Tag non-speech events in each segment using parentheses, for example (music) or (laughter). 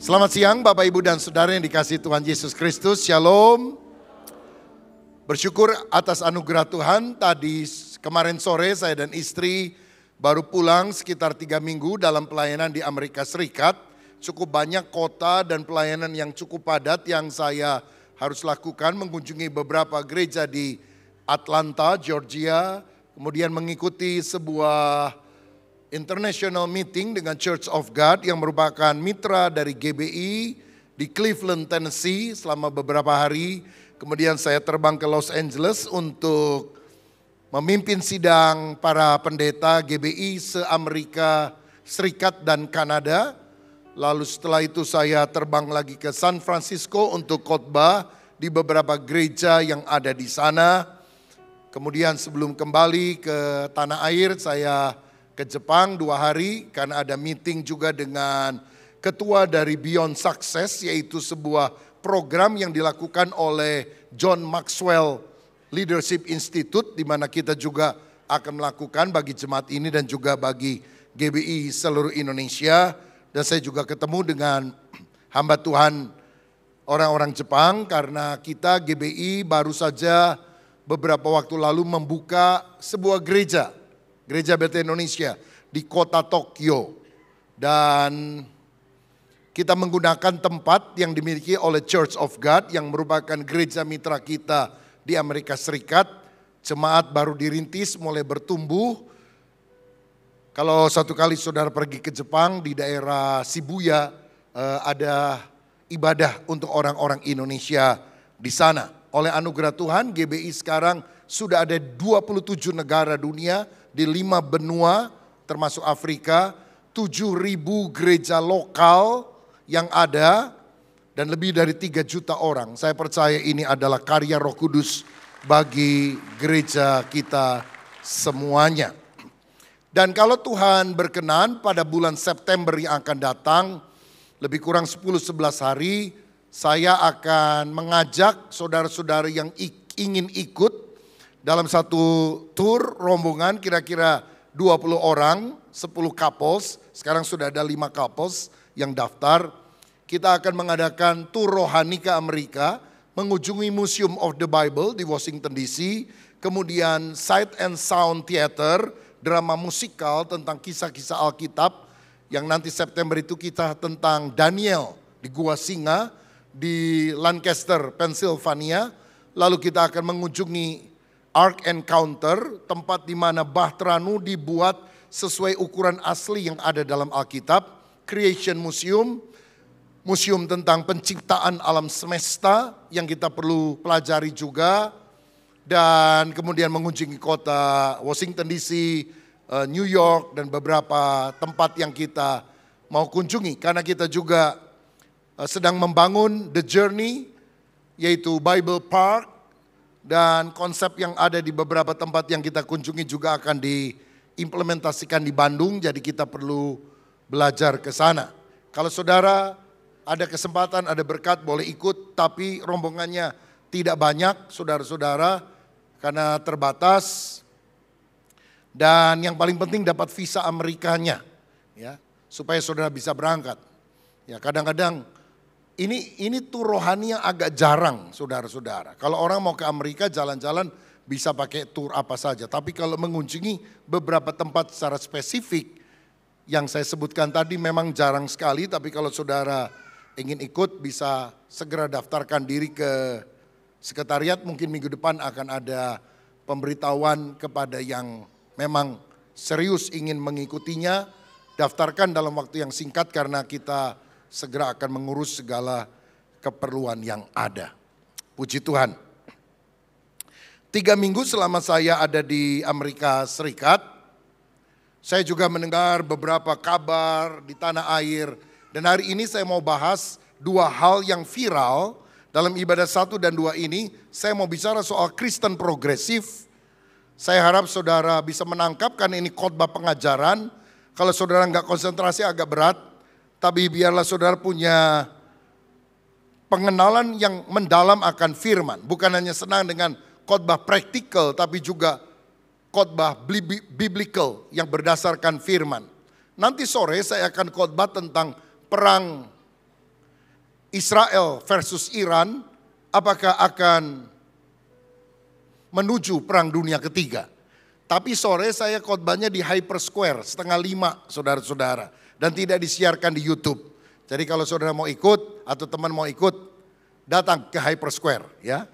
Selamat siang Bapak Ibu dan Saudara yang dikasih Tuhan Yesus Kristus, Shalom. Bersyukur atas anugerah Tuhan, tadi kemarin sore saya dan istri baru pulang sekitar tiga minggu dalam pelayanan di Amerika Serikat. Cukup banyak kota dan pelayanan yang cukup padat yang saya harus lakukan, mengunjungi beberapa gereja di Atlanta, Georgia, kemudian mengikuti sebuah international meeting dengan Church of God yang merupakan mitra dari GBI di Cleveland, Tennessee selama beberapa hari. Kemudian saya terbang ke Los Angeles untuk memimpin sidang para pendeta GBI se-Amerika Serikat dan Kanada. Lalu setelah itu saya terbang lagi ke San Francisco untuk khotbah di beberapa gereja yang ada di sana. Kemudian sebelum kembali ke tanah air saya ke Jepang dua hari karena ada meeting juga dengan ketua dari Beyond Success yaitu sebuah program yang dilakukan oleh John Maxwell Leadership Institute di mana kita juga akan melakukan bagi jemaat ini dan juga bagi GBI seluruh Indonesia dan saya juga ketemu dengan (clears throat) hamba Tuhan orang-orang Jepang karena kita GBI baru saja beberapa waktu lalu membuka sebuah gereja Gereja Beta Indonesia di kota Tokyo. Dan kita menggunakan tempat yang dimiliki oleh Church of God yang merupakan gereja mitra kita di Amerika Serikat. Jemaat baru dirintis, mulai bertumbuh. Kalau satu kali saudara pergi ke Jepang di daerah Shibuya eh, ada ibadah untuk orang-orang Indonesia di sana. Oleh anugerah Tuhan GBI sekarang sudah ada 27 negara dunia di lima benua termasuk Afrika, tujuh ribu gereja lokal yang ada dan lebih dari tiga juta orang. Saya percaya ini adalah karya Roh Kudus bagi gereja kita semuanya. Dan kalau Tuhan berkenan pada bulan September yang akan datang, lebih kurang 10-11 hari, saya akan mengajak saudara-saudara yang ingin ikut dalam satu tur rombongan kira-kira 20 orang, 10 kapos, sekarang sudah ada 5 kapos yang daftar. Kita akan mengadakan tur rohani ke Amerika, mengunjungi Museum of the Bible di Washington DC, kemudian Sight and Sound Theater, drama musikal tentang kisah-kisah Alkitab, yang nanti September itu kita tentang Daniel di Gua Singa, di Lancaster, Pennsylvania, lalu kita akan mengunjungi Ark Encounter, tempat di mana Bahtranu dibuat sesuai ukuran asli yang ada dalam Alkitab, Creation Museum, museum tentang penciptaan alam semesta yang kita perlu pelajari juga, dan kemudian mengunjungi kota Washington DC, eh, New York, dan beberapa tempat yang kita mau kunjungi, karena kita juga eh, sedang membangun The Journey, yaitu Bible Park, dan konsep yang ada di beberapa tempat yang kita kunjungi juga akan diimplementasikan di Bandung, jadi kita perlu belajar ke sana. Kalau saudara ada kesempatan, ada berkat, boleh ikut, tapi rombongannya tidak banyak, saudara-saudara, karena terbatas. Dan yang paling penting dapat visa Amerikanya, ya, supaya saudara bisa berangkat. Ya, kadang-kadang ini ini tuh rohani yang agak jarang saudara-saudara. Kalau orang mau ke Amerika jalan-jalan bisa pakai tour apa saja. Tapi kalau mengunjungi beberapa tempat secara spesifik yang saya sebutkan tadi memang jarang sekali. Tapi kalau saudara ingin ikut bisa segera daftarkan diri ke sekretariat. Mungkin minggu depan akan ada pemberitahuan kepada yang memang serius ingin mengikutinya. Daftarkan dalam waktu yang singkat karena kita segera akan mengurus segala keperluan yang ada. Puji Tuhan. Tiga minggu selama saya ada di Amerika Serikat, saya juga mendengar beberapa kabar di tanah air. Dan hari ini saya mau bahas dua hal yang viral dalam ibadah satu dan dua ini. Saya mau bicara soal Kristen progresif. Saya harap saudara bisa menangkap karena ini khotbah pengajaran. Kalau saudara nggak konsentrasi agak berat, tapi biarlah saudara punya pengenalan yang mendalam akan firman. Bukan hanya senang dengan khotbah praktikal tapi juga khotbah biblical yang berdasarkan firman. Nanti sore saya akan khotbah tentang perang Israel versus Iran apakah akan menuju perang dunia ketiga. Tapi sore saya khotbahnya di Hyper Square setengah lima saudara-saudara dan tidak disiarkan di YouTube. Jadi kalau saudara mau ikut atau teman mau ikut, datang ke Hyper Square ya.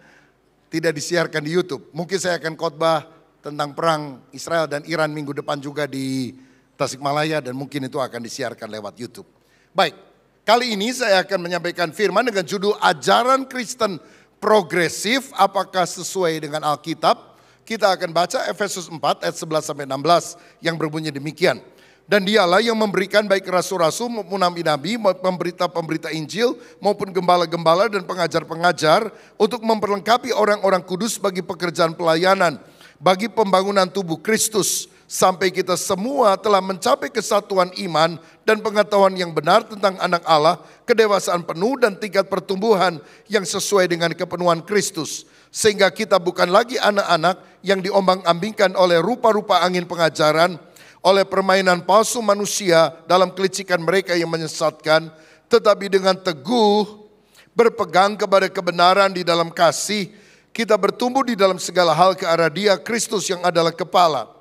Tidak disiarkan di YouTube. Mungkin saya akan khotbah tentang perang Israel dan Iran minggu depan juga di Tasikmalaya dan mungkin itu akan disiarkan lewat YouTube. Baik, kali ini saya akan menyampaikan firman dengan judul Ajaran Kristen Progresif apakah sesuai dengan Alkitab? Kita akan baca Efesus 4 ayat 11 sampai 16 yang berbunyi demikian. Dan dialah yang memberikan baik rasul-rasul maupun nabi-nabi, pemberita-pemberita Injil, maupun gembala-gembala dan pengajar-pengajar untuk memperlengkapi orang-orang kudus bagi pekerjaan pelayanan, bagi pembangunan tubuh Kristus, sampai kita semua telah mencapai kesatuan iman dan pengetahuan yang benar tentang anak Allah, kedewasaan penuh dan tingkat pertumbuhan yang sesuai dengan kepenuhan Kristus sehingga kita bukan lagi anak-anak yang diombang-ambingkan oleh rupa-rupa angin pengajaran oleh permainan palsu manusia dalam kelicikan mereka yang menyesatkan, tetapi dengan teguh berpegang kepada kebenaran di dalam kasih, kita bertumbuh di dalam segala hal ke arah Dia Kristus yang adalah kepala.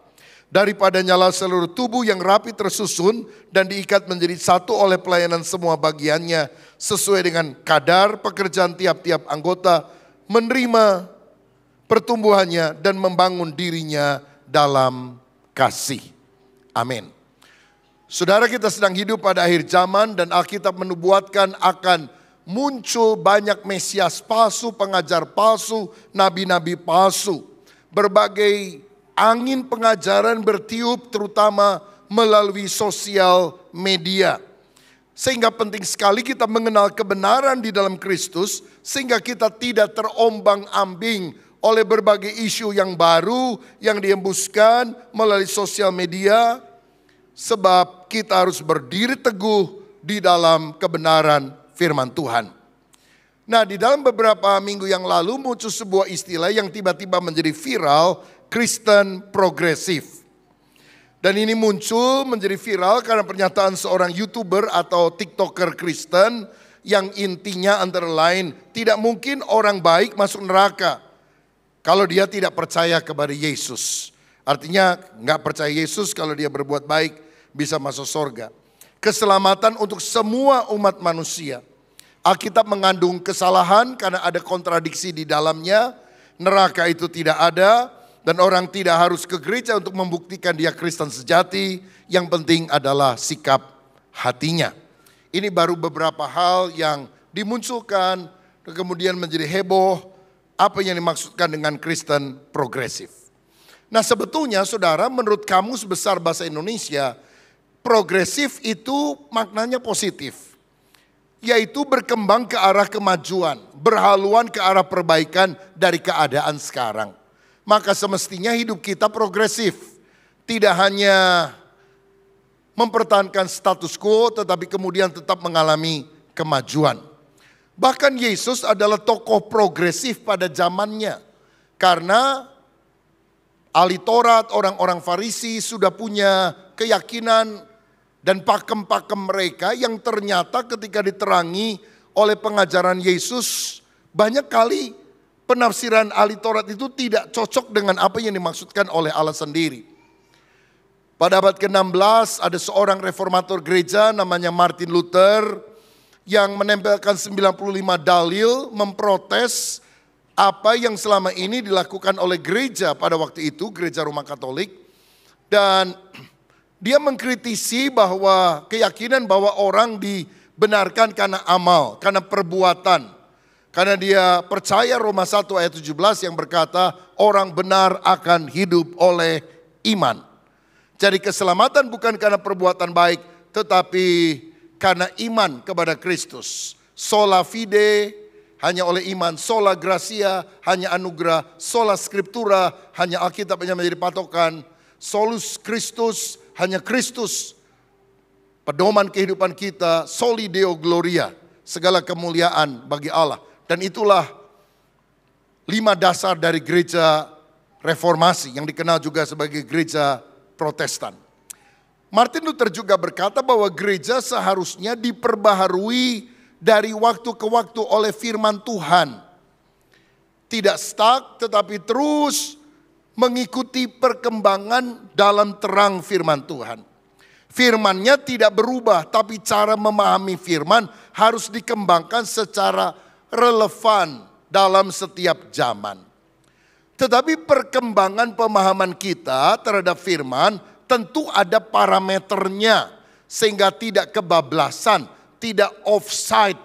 Daripada nyala seluruh tubuh yang rapi tersusun dan diikat menjadi satu oleh pelayanan semua bagiannya sesuai dengan kadar pekerjaan tiap-tiap anggota menerima pertumbuhannya dan membangun dirinya dalam kasih. Amin. Saudara kita sedang hidup pada akhir zaman dan Alkitab menubuatkan akan muncul banyak mesias palsu, pengajar palsu, nabi-nabi palsu. Berbagai angin pengajaran bertiup terutama melalui sosial media. Sehingga penting sekali kita mengenal kebenaran di dalam Kristus sehingga kita tidak terombang-ambing oleh berbagai isu yang baru yang diembuskan melalui sosial media sebab kita harus berdiri teguh di dalam kebenaran firman Tuhan. Nah, di dalam beberapa minggu yang lalu muncul sebuah istilah yang tiba-tiba menjadi viral, Kristen progresif. Dan ini muncul menjadi viral karena pernyataan seorang YouTuber atau TikToker Kristen yang intinya antara lain tidak mungkin orang baik masuk neraka kalau dia tidak percaya kepada Yesus. Artinya nggak percaya Yesus kalau dia berbuat baik bisa masuk sorga. Keselamatan untuk semua umat manusia. Alkitab mengandung kesalahan karena ada kontradiksi di dalamnya. Neraka itu tidak ada dan orang tidak harus ke gereja untuk membuktikan dia Kristen sejati. Yang penting adalah sikap hatinya. Ini baru beberapa hal yang dimunculkan kemudian menjadi heboh apa yang dimaksudkan dengan Kristen progresif. Nah sebetulnya saudara menurut kamus besar bahasa Indonesia Progresif itu maknanya positif. Yaitu berkembang ke arah kemajuan, berhaluan ke arah perbaikan dari keadaan sekarang. Maka semestinya hidup kita progresif. Tidak hanya mempertahankan status quo tetapi kemudian tetap mengalami kemajuan. Bahkan Yesus adalah tokoh progresif pada zamannya. Karena ahli orang-orang Farisi sudah punya keyakinan dan pakem-pakem mereka yang ternyata ketika diterangi oleh pengajaran Yesus banyak kali penafsiran ahli Taurat itu tidak cocok dengan apa yang dimaksudkan oleh Allah sendiri. Pada abad ke-16 ada seorang reformator gereja namanya Martin Luther yang menempelkan 95 dalil memprotes apa yang selama ini dilakukan oleh gereja pada waktu itu, gereja rumah Katolik. Dan dia mengkritisi bahwa keyakinan bahwa orang dibenarkan karena amal, karena perbuatan. Karena dia percaya Roma 1 ayat 17 yang berkata orang benar akan hidup oleh iman. Jadi keselamatan bukan karena perbuatan baik tetapi karena iman kepada Kristus. Sola fide hanya oleh iman, sola gracia hanya anugerah, sola scriptura hanya Alkitab yang menjadi patokan, solus Kristus hanya Kristus pedoman kehidupan kita, soli deo gloria, segala kemuliaan bagi Allah. Dan itulah lima dasar dari gereja reformasi yang dikenal juga sebagai gereja protestan. Martin Luther juga berkata bahwa gereja seharusnya diperbaharui dari waktu ke waktu oleh firman Tuhan. Tidak stuck tetapi terus mengikuti perkembangan dalam terang firman Tuhan. Firmannya tidak berubah, tapi cara memahami firman harus dikembangkan secara relevan dalam setiap zaman. Tetapi perkembangan pemahaman kita terhadap firman tentu ada parameternya sehingga tidak kebablasan, tidak offside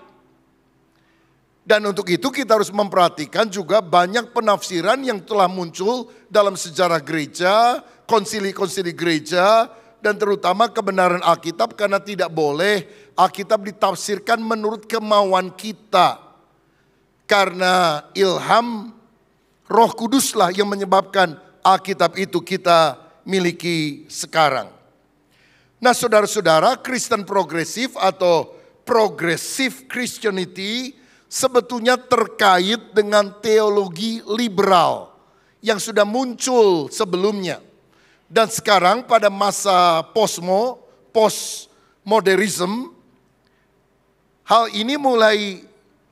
dan untuk itu kita harus memperhatikan juga banyak penafsiran yang telah muncul dalam sejarah gereja, konsili-konsili gereja, dan terutama kebenaran Alkitab karena tidak boleh Alkitab ditafsirkan menurut kemauan kita. Karena ilham roh kuduslah yang menyebabkan Alkitab itu kita miliki sekarang. Nah saudara-saudara Kristen progresif atau progresif Christianity sebetulnya terkait dengan teologi liberal yang sudah muncul sebelumnya. Dan sekarang pada masa posmo, postmodernism, hal ini mulai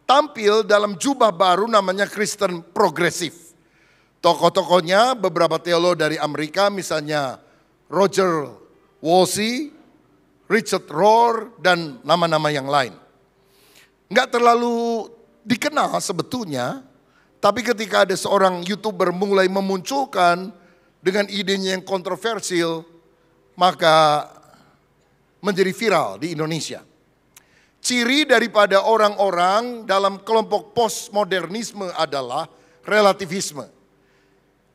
tampil dalam jubah baru namanya Kristen progresif. Tokoh-tokohnya beberapa teolog dari Amerika misalnya Roger Wolsey, Richard Rohr, dan nama-nama yang lain nggak terlalu dikenal sebetulnya. Tapi ketika ada seorang youtuber mulai memunculkan dengan idenya yang kontroversial, maka menjadi viral di Indonesia. Ciri daripada orang-orang dalam kelompok postmodernisme adalah relativisme.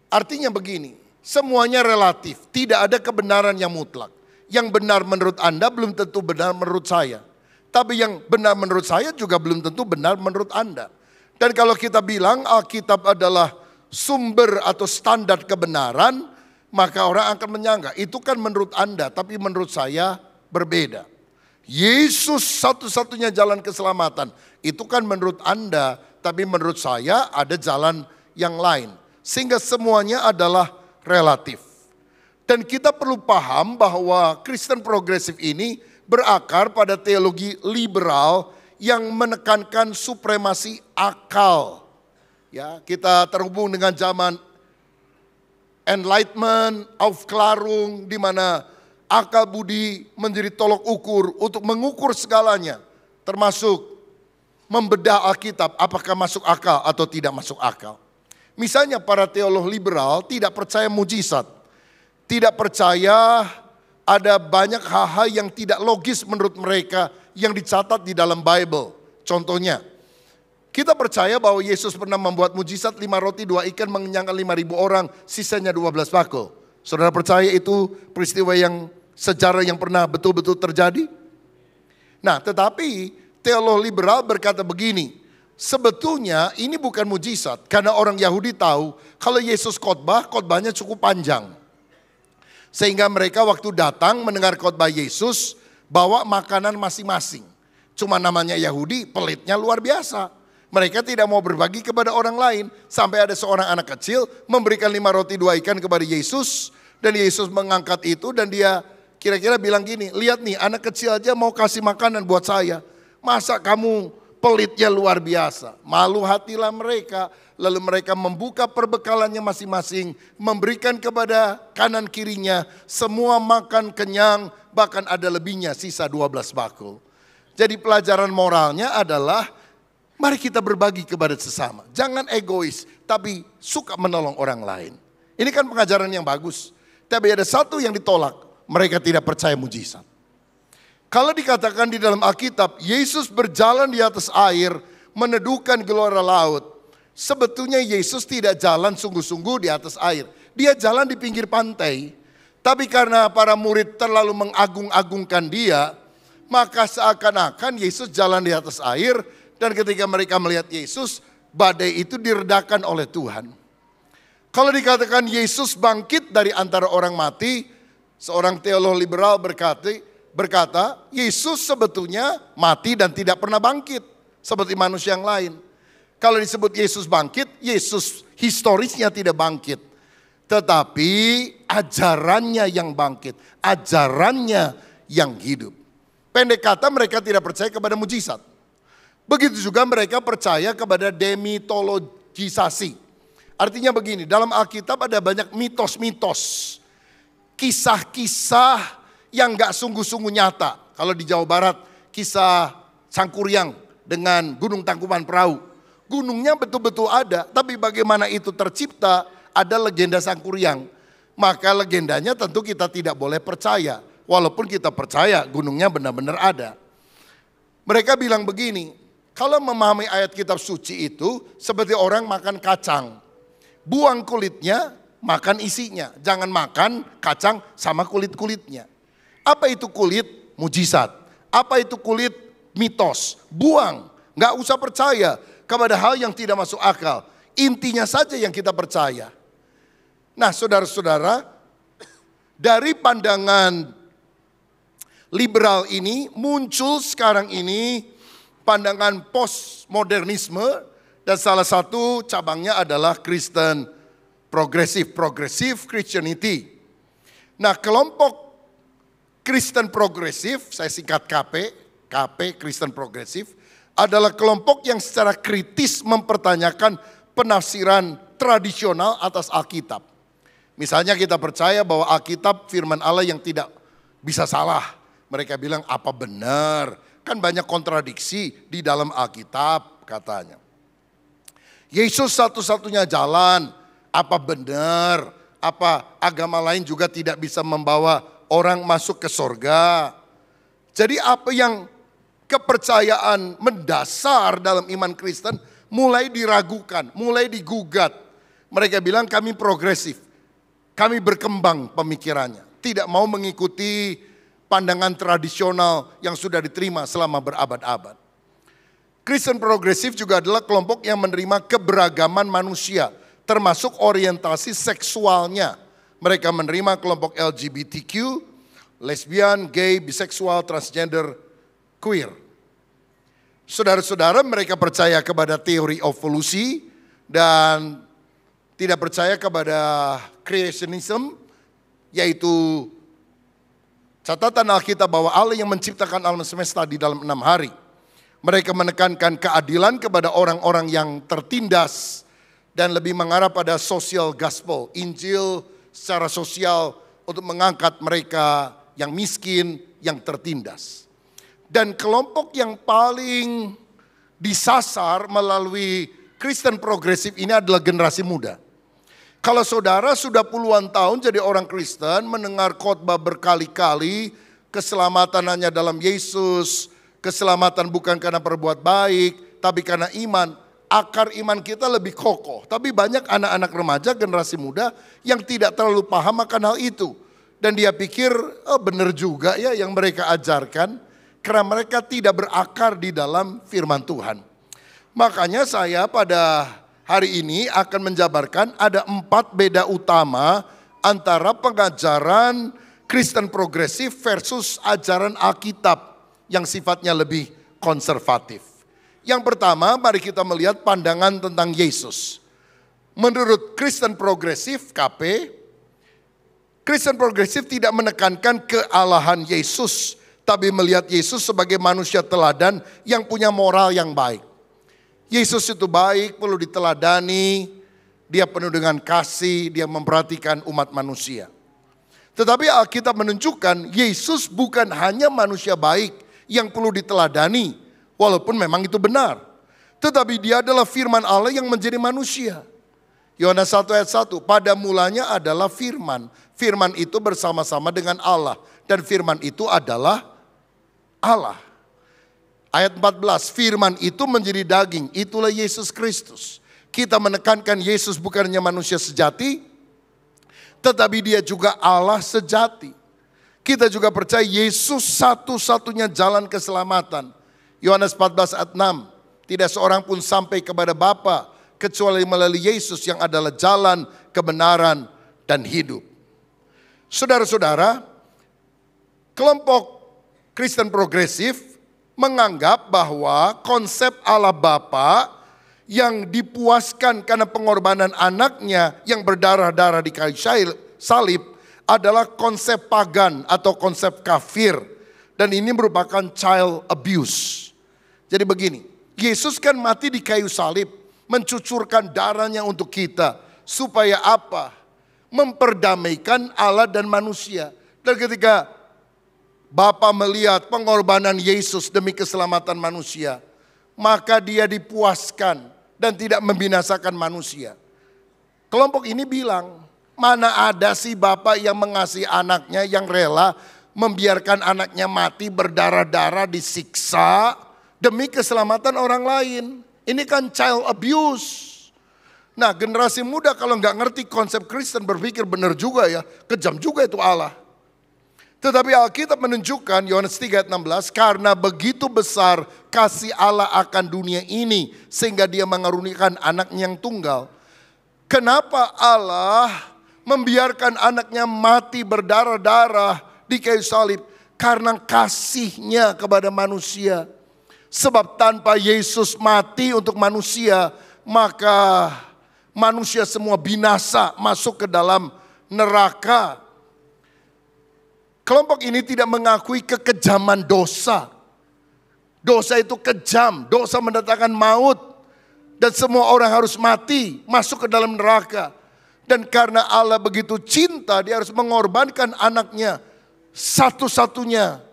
Artinya begini, semuanya relatif, tidak ada kebenaran yang mutlak. Yang benar menurut Anda belum tentu benar menurut saya. Tapi yang benar menurut saya juga belum tentu benar menurut Anda. Dan kalau kita bilang Alkitab adalah sumber atau standar kebenaran, maka orang akan menyangka itu kan menurut Anda, tapi menurut saya berbeda. Yesus satu-satunya jalan keselamatan. Itu kan menurut Anda, tapi menurut saya ada jalan yang lain. Sehingga semuanya adalah relatif. Dan kita perlu paham bahwa Kristen progresif ini berakar pada teologi liberal yang menekankan supremasi akal. Ya, kita terhubung dengan zaman Enlightenment, Aufklärung, di mana akal budi menjadi tolok ukur untuk mengukur segalanya, termasuk membedah Alkitab apakah masuk akal atau tidak masuk akal. Misalnya para teolog liberal tidak percaya mujizat, tidak percaya ada banyak hal-hal yang tidak logis menurut mereka yang dicatat di dalam Bible. Contohnya, kita percaya bahwa Yesus pernah membuat mujizat lima roti dua ikan mengenyangkan lima ribu orang, sisanya dua belas bakul. Saudara percaya itu peristiwa yang sejarah yang pernah betul-betul terjadi? Nah tetapi teolog liberal berkata begini, sebetulnya ini bukan mujizat karena orang Yahudi tahu kalau Yesus khotbah, khotbahnya cukup panjang. Sehingga mereka waktu datang mendengar khotbah Yesus bawa makanan masing-masing. Cuma namanya Yahudi, pelitnya luar biasa. Mereka tidak mau berbagi kepada orang lain. Sampai ada seorang anak kecil memberikan lima roti dua ikan kepada Yesus. Dan Yesus mengangkat itu dan dia kira-kira bilang gini, lihat nih anak kecil aja mau kasih makanan buat saya. Masa kamu pelitnya luar biasa. Malu hatilah mereka. Lalu mereka membuka perbekalannya masing-masing, memberikan kepada kanan kirinya, semua makan kenyang, bahkan ada lebihnya sisa 12 bakul. Jadi pelajaran moralnya adalah mari kita berbagi kepada sesama. Jangan egois, tapi suka menolong orang lain. Ini kan pengajaran yang bagus. Tapi ada satu yang ditolak, mereka tidak percaya mujizat. Kalau dikatakan di dalam Alkitab, Yesus berjalan di atas air, meneduhkan gelora laut. Sebetulnya Yesus tidak jalan sungguh-sungguh di atas air. Dia jalan di pinggir pantai. Tapi karena para murid terlalu mengagung-agungkan dia, maka seakan-akan Yesus jalan di atas air dan ketika mereka melihat Yesus, badai itu diredakan oleh Tuhan. Kalau dikatakan Yesus bangkit dari antara orang mati, seorang teolog liberal berkata, berkata, Yesus sebetulnya mati dan tidak pernah bangkit seperti manusia yang lain. Kalau disebut Yesus bangkit, Yesus historisnya tidak bangkit. Tetapi ajarannya yang bangkit, ajarannya yang hidup. Pendek kata mereka tidak percaya kepada mujizat. Begitu juga mereka percaya kepada demitologisasi. Artinya begini, dalam Alkitab ada banyak mitos-mitos. Kisah-kisah yang gak sungguh-sungguh nyata. Kalau di Jawa Barat, kisah Sangkuriang dengan Gunung Tangkuban Perahu. Gunungnya betul-betul ada, tapi bagaimana itu tercipta ada legenda Sangkuriang. Maka legendanya tentu kita tidak boleh percaya. Walaupun kita percaya gunungnya benar-benar ada. Mereka bilang begini, kalau memahami ayat kitab suci itu seperti orang makan kacang. Buang kulitnya, makan isinya. Jangan makan kacang sama kulit-kulitnya. Apa itu kulit? Mujizat. Apa itu kulit? Mitos. Buang. Nggak usah percaya kepada hal yang tidak masuk akal. Intinya saja yang kita percaya. Nah, saudara-saudara, dari pandangan liberal ini muncul sekarang ini pandangan postmodernisme dan salah satu cabangnya adalah Kristen progresif, progresif Christianity. Nah, kelompok Kristen progresif, saya singkat KP, KP Kristen progresif, adalah kelompok yang secara kritis mempertanyakan penafsiran tradisional atas Alkitab. Misalnya kita percaya bahwa Alkitab firman Allah yang tidak bisa salah. Mereka bilang apa benar? Kan banyak kontradiksi di dalam Alkitab katanya. Yesus satu-satunya jalan, apa benar? Apa agama lain juga tidak bisa membawa orang masuk ke sorga? Jadi apa yang kepercayaan mendasar dalam iman Kristen mulai diragukan, mulai digugat. Mereka bilang kami progresif, kami berkembang pemikirannya. Tidak mau mengikuti pandangan tradisional yang sudah diterima selama berabad-abad. Kristen progresif juga adalah kelompok yang menerima keberagaman manusia, termasuk orientasi seksualnya. Mereka menerima kelompok LGBTQ, lesbian, gay, biseksual, transgender, queer. Saudara-saudara mereka percaya kepada teori evolusi dan tidak percaya kepada creationism yaitu catatan Alkitab bahwa Allah yang menciptakan alam semesta di dalam enam hari. Mereka menekankan keadilan kepada orang-orang yang tertindas dan lebih mengarah pada sosial gospel, Injil secara sosial untuk mengangkat mereka yang miskin, yang tertindas. Dan kelompok yang paling disasar melalui Kristen progresif ini adalah generasi muda. Kalau saudara sudah puluhan tahun jadi orang Kristen, mendengar khotbah berkali-kali, keselamatan hanya dalam Yesus, keselamatan bukan karena perbuat baik, tapi karena iman, akar iman kita lebih kokoh. Tapi banyak anak-anak remaja, generasi muda yang tidak terlalu paham akan hal itu. Dan dia pikir, oh benar juga ya yang mereka ajarkan. Karena mereka tidak berakar di dalam firman Tuhan. Makanya saya pada hari ini akan menjabarkan ada empat beda utama antara pengajaran Kristen progresif versus ajaran Alkitab yang sifatnya lebih konservatif. Yang pertama, mari kita melihat pandangan tentang Yesus. Menurut Kristen progresif KP, Kristen progresif tidak menekankan kealahan Yesus tapi melihat Yesus sebagai manusia teladan yang punya moral yang baik. Yesus itu baik, perlu diteladani, dia penuh dengan kasih, dia memperhatikan umat manusia. Tetapi Alkitab menunjukkan Yesus bukan hanya manusia baik yang perlu diteladani, walaupun memang itu benar. Tetapi dia adalah firman Allah yang menjadi manusia. Yohanes 1 ayat 1, pada mulanya adalah firman. Firman itu bersama-sama dengan Allah. Dan firman itu adalah Allah. Ayat 14, firman itu menjadi daging, itulah Yesus Kristus. Kita menekankan Yesus bukannya manusia sejati, tetapi dia juga Allah sejati. Kita juga percaya Yesus satu-satunya jalan keselamatan. Yohanes 14 ayat 6, tidak seorang pun sampai kepada Bapa kecuali melalui Yesus yang adalah jalan, kebenaran, dan hidup. Saudara-saudara, kelompok Kristen progresif menganggap bahwa konsep Allah Bapa yang dipuaskan karena pengorbanan anaknya yang berdarah-darah di kayu salib adalah konsep pagan atau konsep kafir dan ini merupakan child abuse. Jadi begini, Yesus kan mati di kayu salib, mencucurkan darahnya untuk kita supaya apa? Memperdamaikan Allah dan manusia. Dan ketika Bapa melihat pengorbanan Yesus demi keselamatan manusia, maka dia dipuaskan dan tidak membinasakan manusia. Kelompok ini bilang, mana ada si bapak yang mengasihi anaknya yang rela membiarkan anaknya mati berdarah-darah disiksa demi keselamatan orang lain. Ini kan child abuse. Nah generasi muda kalau nggak ngerti konsep Kristen berpikir benar juga ya, kejam juga itu Allah. Tetapi Alkitab menunjukkan Yohanes 3 ayat 16 karena begitu besar kasih Allah akan dunia ini sehingga dia mengaruniakan anaknya yang tunggal. Kenapa Allah membiarkan anaknya mati berdarah-darah di kayu salib? Karena kasihnya kepada manusia. Sebab tanpa Yesus mati untuk manusia, maka manusia semua binasa masuk ke dalam neraka Kelompok ini tidak mengakui kekejaman dosa. Dosa itu kejam, dosa mendatangkan maut. Dan semua orang harus mati, masuk ke dalam neraka. Dan karena Allah begitu cinta, dia harus mengorbankan anaknya. Satu-satunya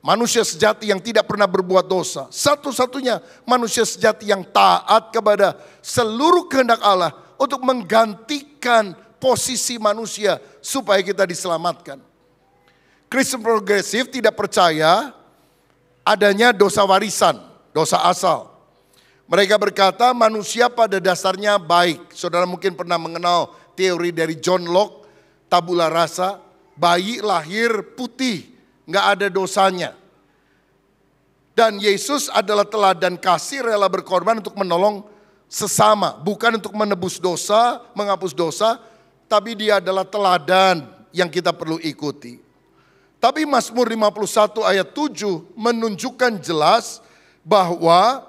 manusia sejati yang tidak pernah berbuat dosa. Satu-satunya manusia sejati yang taat kepada seluruh kehendak Allah untuk menggantikan posisi manusia supaya kita diselamatkan. Kristen progresif tidak percaya adanya dosa warisan, dosa asal. Mereka berkata manusia pada dasarnya baik. Saudara mungkin pernah mengenal teori dari John Locke, tabula rasa, bayi lahir putih, nggak ada dosanya. Dan Yesus adalah teladan kasih rela berkorban untuk menolong sesama, bukan untuk menebus dosa, menghapus dosa, tapi dia adalah teladan yang kita perlu ikuti. Tapi Mazmur 51 ayat 7 menunjukkan jelas bahwa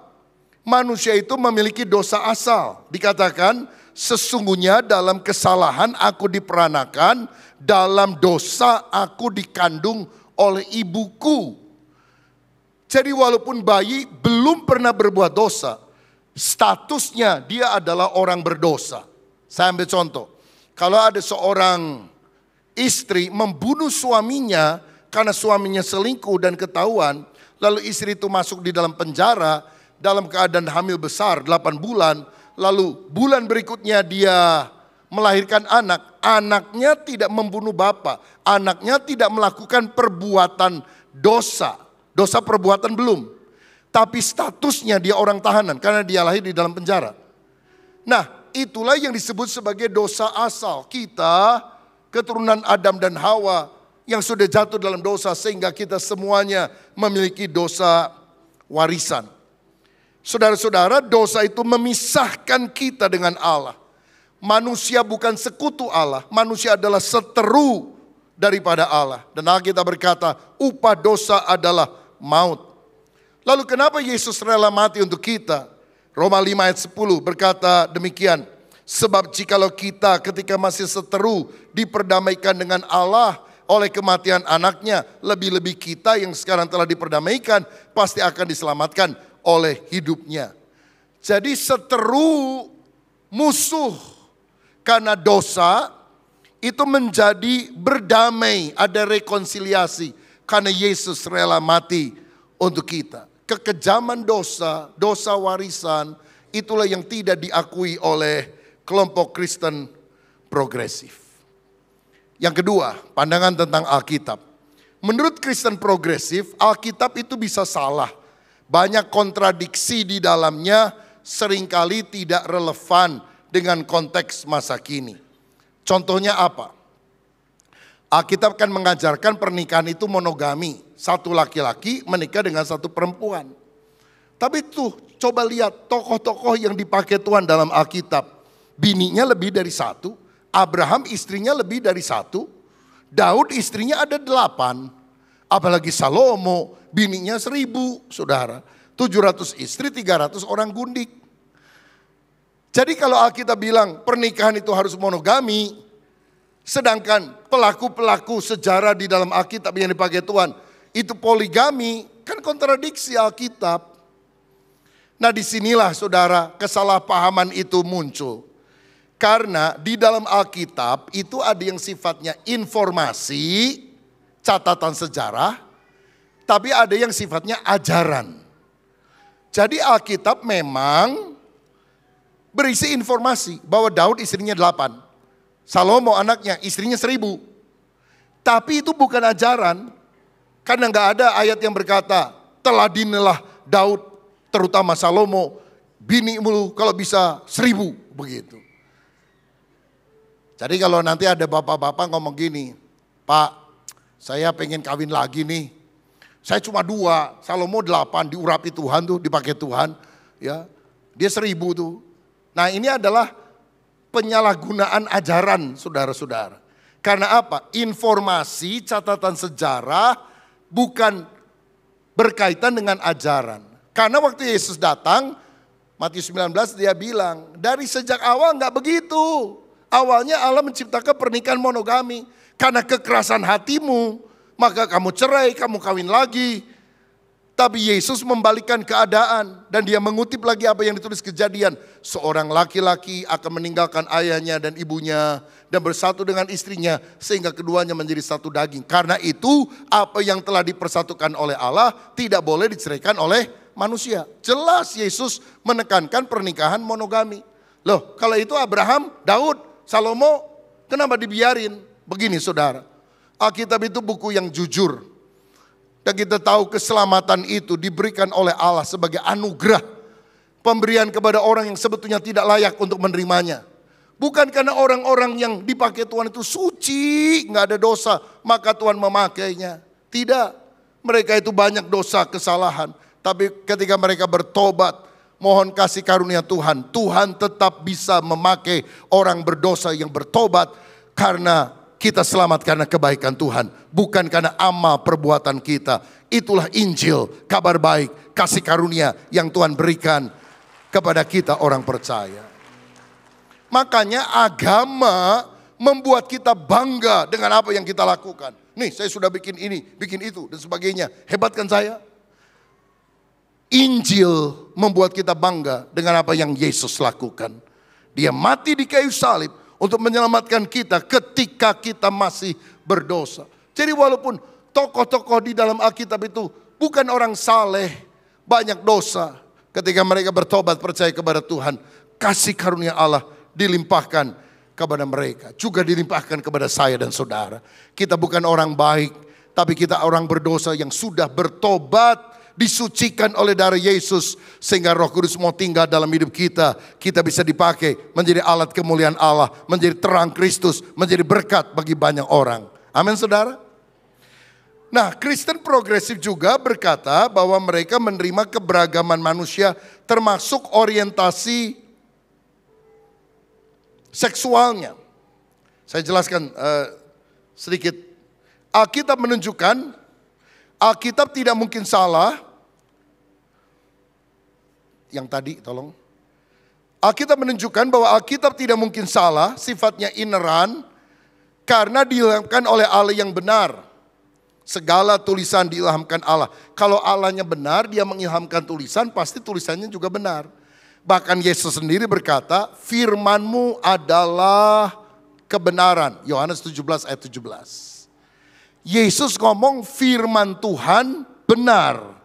manusia itu memiliki dosa asal. Dikatakan, sesungguhnya dalam kesalahan aku diperanakan, dalam dosa aku dikandung oleh ibuku. Jadi walaupun bayi belum pernah berbuat dosa, statusnya dia adalah orang berdosa. Saya ambil contoh, kalau ada seorang istri membunuh suaminya karena suaminya selingkuh dan ketahuan, lalu istri itu masuk di dalam penjara dalam keadaan hamil besar 8 bulan, lalu bulan berikutnya dia melahirkan anak, anaknya tidak membunuh bapak, anaknya tidak melakukan perbuatan dosa, dosa perbuatan belum. Tapi statusnya dia orang tahanan karena dia lahir di dalam penjara. Nah, itulah yang disebut sebagai dosa asal. Kita keturunan Adam dan Hawa yang sudah jatuh dalam dosa sehingga kita semuanya memiliki dosa warisan. Saudara-saudara, dosa itu memisahkan kita dengan Allah. Manusia bukan sekutu Allah, manusia adalah seteru daripada Allah. Dan Alkitab berkata, upah dosa adalah maut. Lalu kenapa Yesus rela mati untuk kita? Roma 5 ayat 10 berkata demikian, Sebab jikalau kita ketika masih seteru diperdamaikan dengan Allah oleh kematian anaknya, lebih-lebih kita yang sekarang telah diperdamaikan pasti akan diselamatkan oleh hidupnya. Jadi seteru musuh karena dosa itu menjadi berdamai, ada rekonsiliasi karena Yesus rela mati untuk kita. Kekejaman dosa, dosa warisan, itulah yang tidak diakui oleh kelompok Kristen progresif. Yang kedua, pandangan tentang Alkitab. Menurut Kristen progresif, Alkitab itu bisa salah. Banyak kontradiksi di dalamnya, seringkali tidak relevan dengan konteks masa kini. Contohnya apa? Alkitab kan mengajarkan pernikahan itu monogami. Satu laki-laki menikah dengan satu perempuan. Tapi tuh coba lihat tokoh-tokoh yang dipakai Tuhan dalam Alkitab bininya lebih dari satu, Abraham istrinya lebih dari satu, Daud istrinya ada delapan, apalagi Salomo bininya seribu, saudara. 700 istri, 300 orang gundik. Jadi kalau Alkitab bilang pernikahan itu harus monogami, sedangkan pelaku-pelaku sejarah di dalam Alkitab yang dipakai Tuhan itu poligami, kan kontradiksi Alkitab. Nah disinilah saudara kesalahpahaman itu muncul. Karena di dalam Alkitab itu ada yang sifatnya informasi, catatan sejarah, tapi ada yang sifatnya ajaran. Jadi Alkitab memang berisi informasi bahwa Daud istrinya delapan. Salomo anaknya istrinya seribu. Tapi itu bukan ajaran. Karena nggak ada ayat yang berkata teladinilah Daud terutama Salomo bini mulu kalau bisa seribu begitu. Jadi kalau nanti ada bapak-bapak ngomong gini, Pak, saya pengen kawin lagi nih. Saya cuma dua, Salomo delapan, diurapi Tuhan tuh, dipakai Tuhan. ya Dia seribu tuh. Nah ini adalah penyalahgunaan ajaran saudara-saudara. Karena apa? Informasi, catatan sejarah bukan berkaitan dengan ajaran. Karena waktu Yesus datang, Matius 19 dia bilang, dari sejak awal nggak begitu. Awalnya Allah menciptakan pernikahan monogami. Karena kekerasan hatimu, maka kamu cerai, kamu kawin lagi. Tapi Yesus membalikkan keadaan dan dia mengutip lagi apa yang ditulis kejadian. Seorang laki-laki akan meninggalkan ayahnya dan ibunya dan bersatu dengan istrinya sehingga keduanya menjadi satu daging. Karena itu apa yang telah dipersatukan oleh Allah tidak boleh diceraikan oleh manusia. Jelas Yesus menekankan pernikahan monogami. Loh kalau itu Abraham, Daud Salomo kenapa dibiarin? Begini saudara, Alkitab itu buku yang jujur. Dan kita tahu keselamatan itu diberikan oleh Allah sebagai anugerah. Pemberian kepada orang yang sebetulnya tidak layak untuk menerimanya. Bukan karena orang-orang yang dipakai Tuhan itu suci, nggak ada dosa, maka Tuhan memakainya. Tidak, mereka itu banyak dosa kesalahan. Tapi ketika mereka bertobat, Mohon kasih karunia Tuhan. Tuhan tetap bisa memakai orang berdosa yang bertobat karena kita selamat karena kebaikan Tuhan, bukan karena amal perbuatan kita. Itulah Injil, kabar baik, kasih karunia yang Tuhan berikan kepada kita orang percaya. Makanya agama membuat kita bangga dengan apa yang kita lakukan. Nih, saya sudah bikin ini, bikin itu dan sebagainya. hebatkan saya? Injil membuat kita bangga dengan apa yang Yesus lakukan. Dia mati di kayu salib untuk menyelamatkan kita ketika kita masih berdosa. Jadi walaupun tokoh-tokoh di dalam Alkitab itu bukan orang saleh, banyak dosa. Ketika mereka bertobat percaya kepada Tuhan, kasih karunia Allah dilimpahkan kepada mereka. Juga dilimpahkan kepada saya dan saudara. Kita bukan orang baik, tapi kita orang berdosa yang sudah bertobat disucikan oleh darah Yesus sehingga Roh Kudus mau tinggal dalam hidup kita. Kita bisa dipakai menjadi alat kemuliaan Allah, menjadi terang Kristus, menjadi berkat bagi banyak orang. Amin, Saudara. Nah, Kristen progresif juga berkata bahwa mereka menerima keberagaman manusia termasuk orientasi seksualnya. Saya jelaskan uh, sedikit. Alkitab menunjukkan Alkitab tidak mungkin salah yang tadi tolong. Alkitab menunjukkan bahwa Alkitab tidak mungkin salah, sifatnya ineran, karena diilhamkan oleh Allah yang benar. Segala tulisan diilhamkan Allah. Kalau Allahnya benar, dia mengilhamkan tulisan, pasti tulisannya juga benar. Bahkan Yesus sendiri berkata, firmanmu adalah kebenaran. Yohanes 17 ayat 17. Yesus ngomong firman Tuhan benar.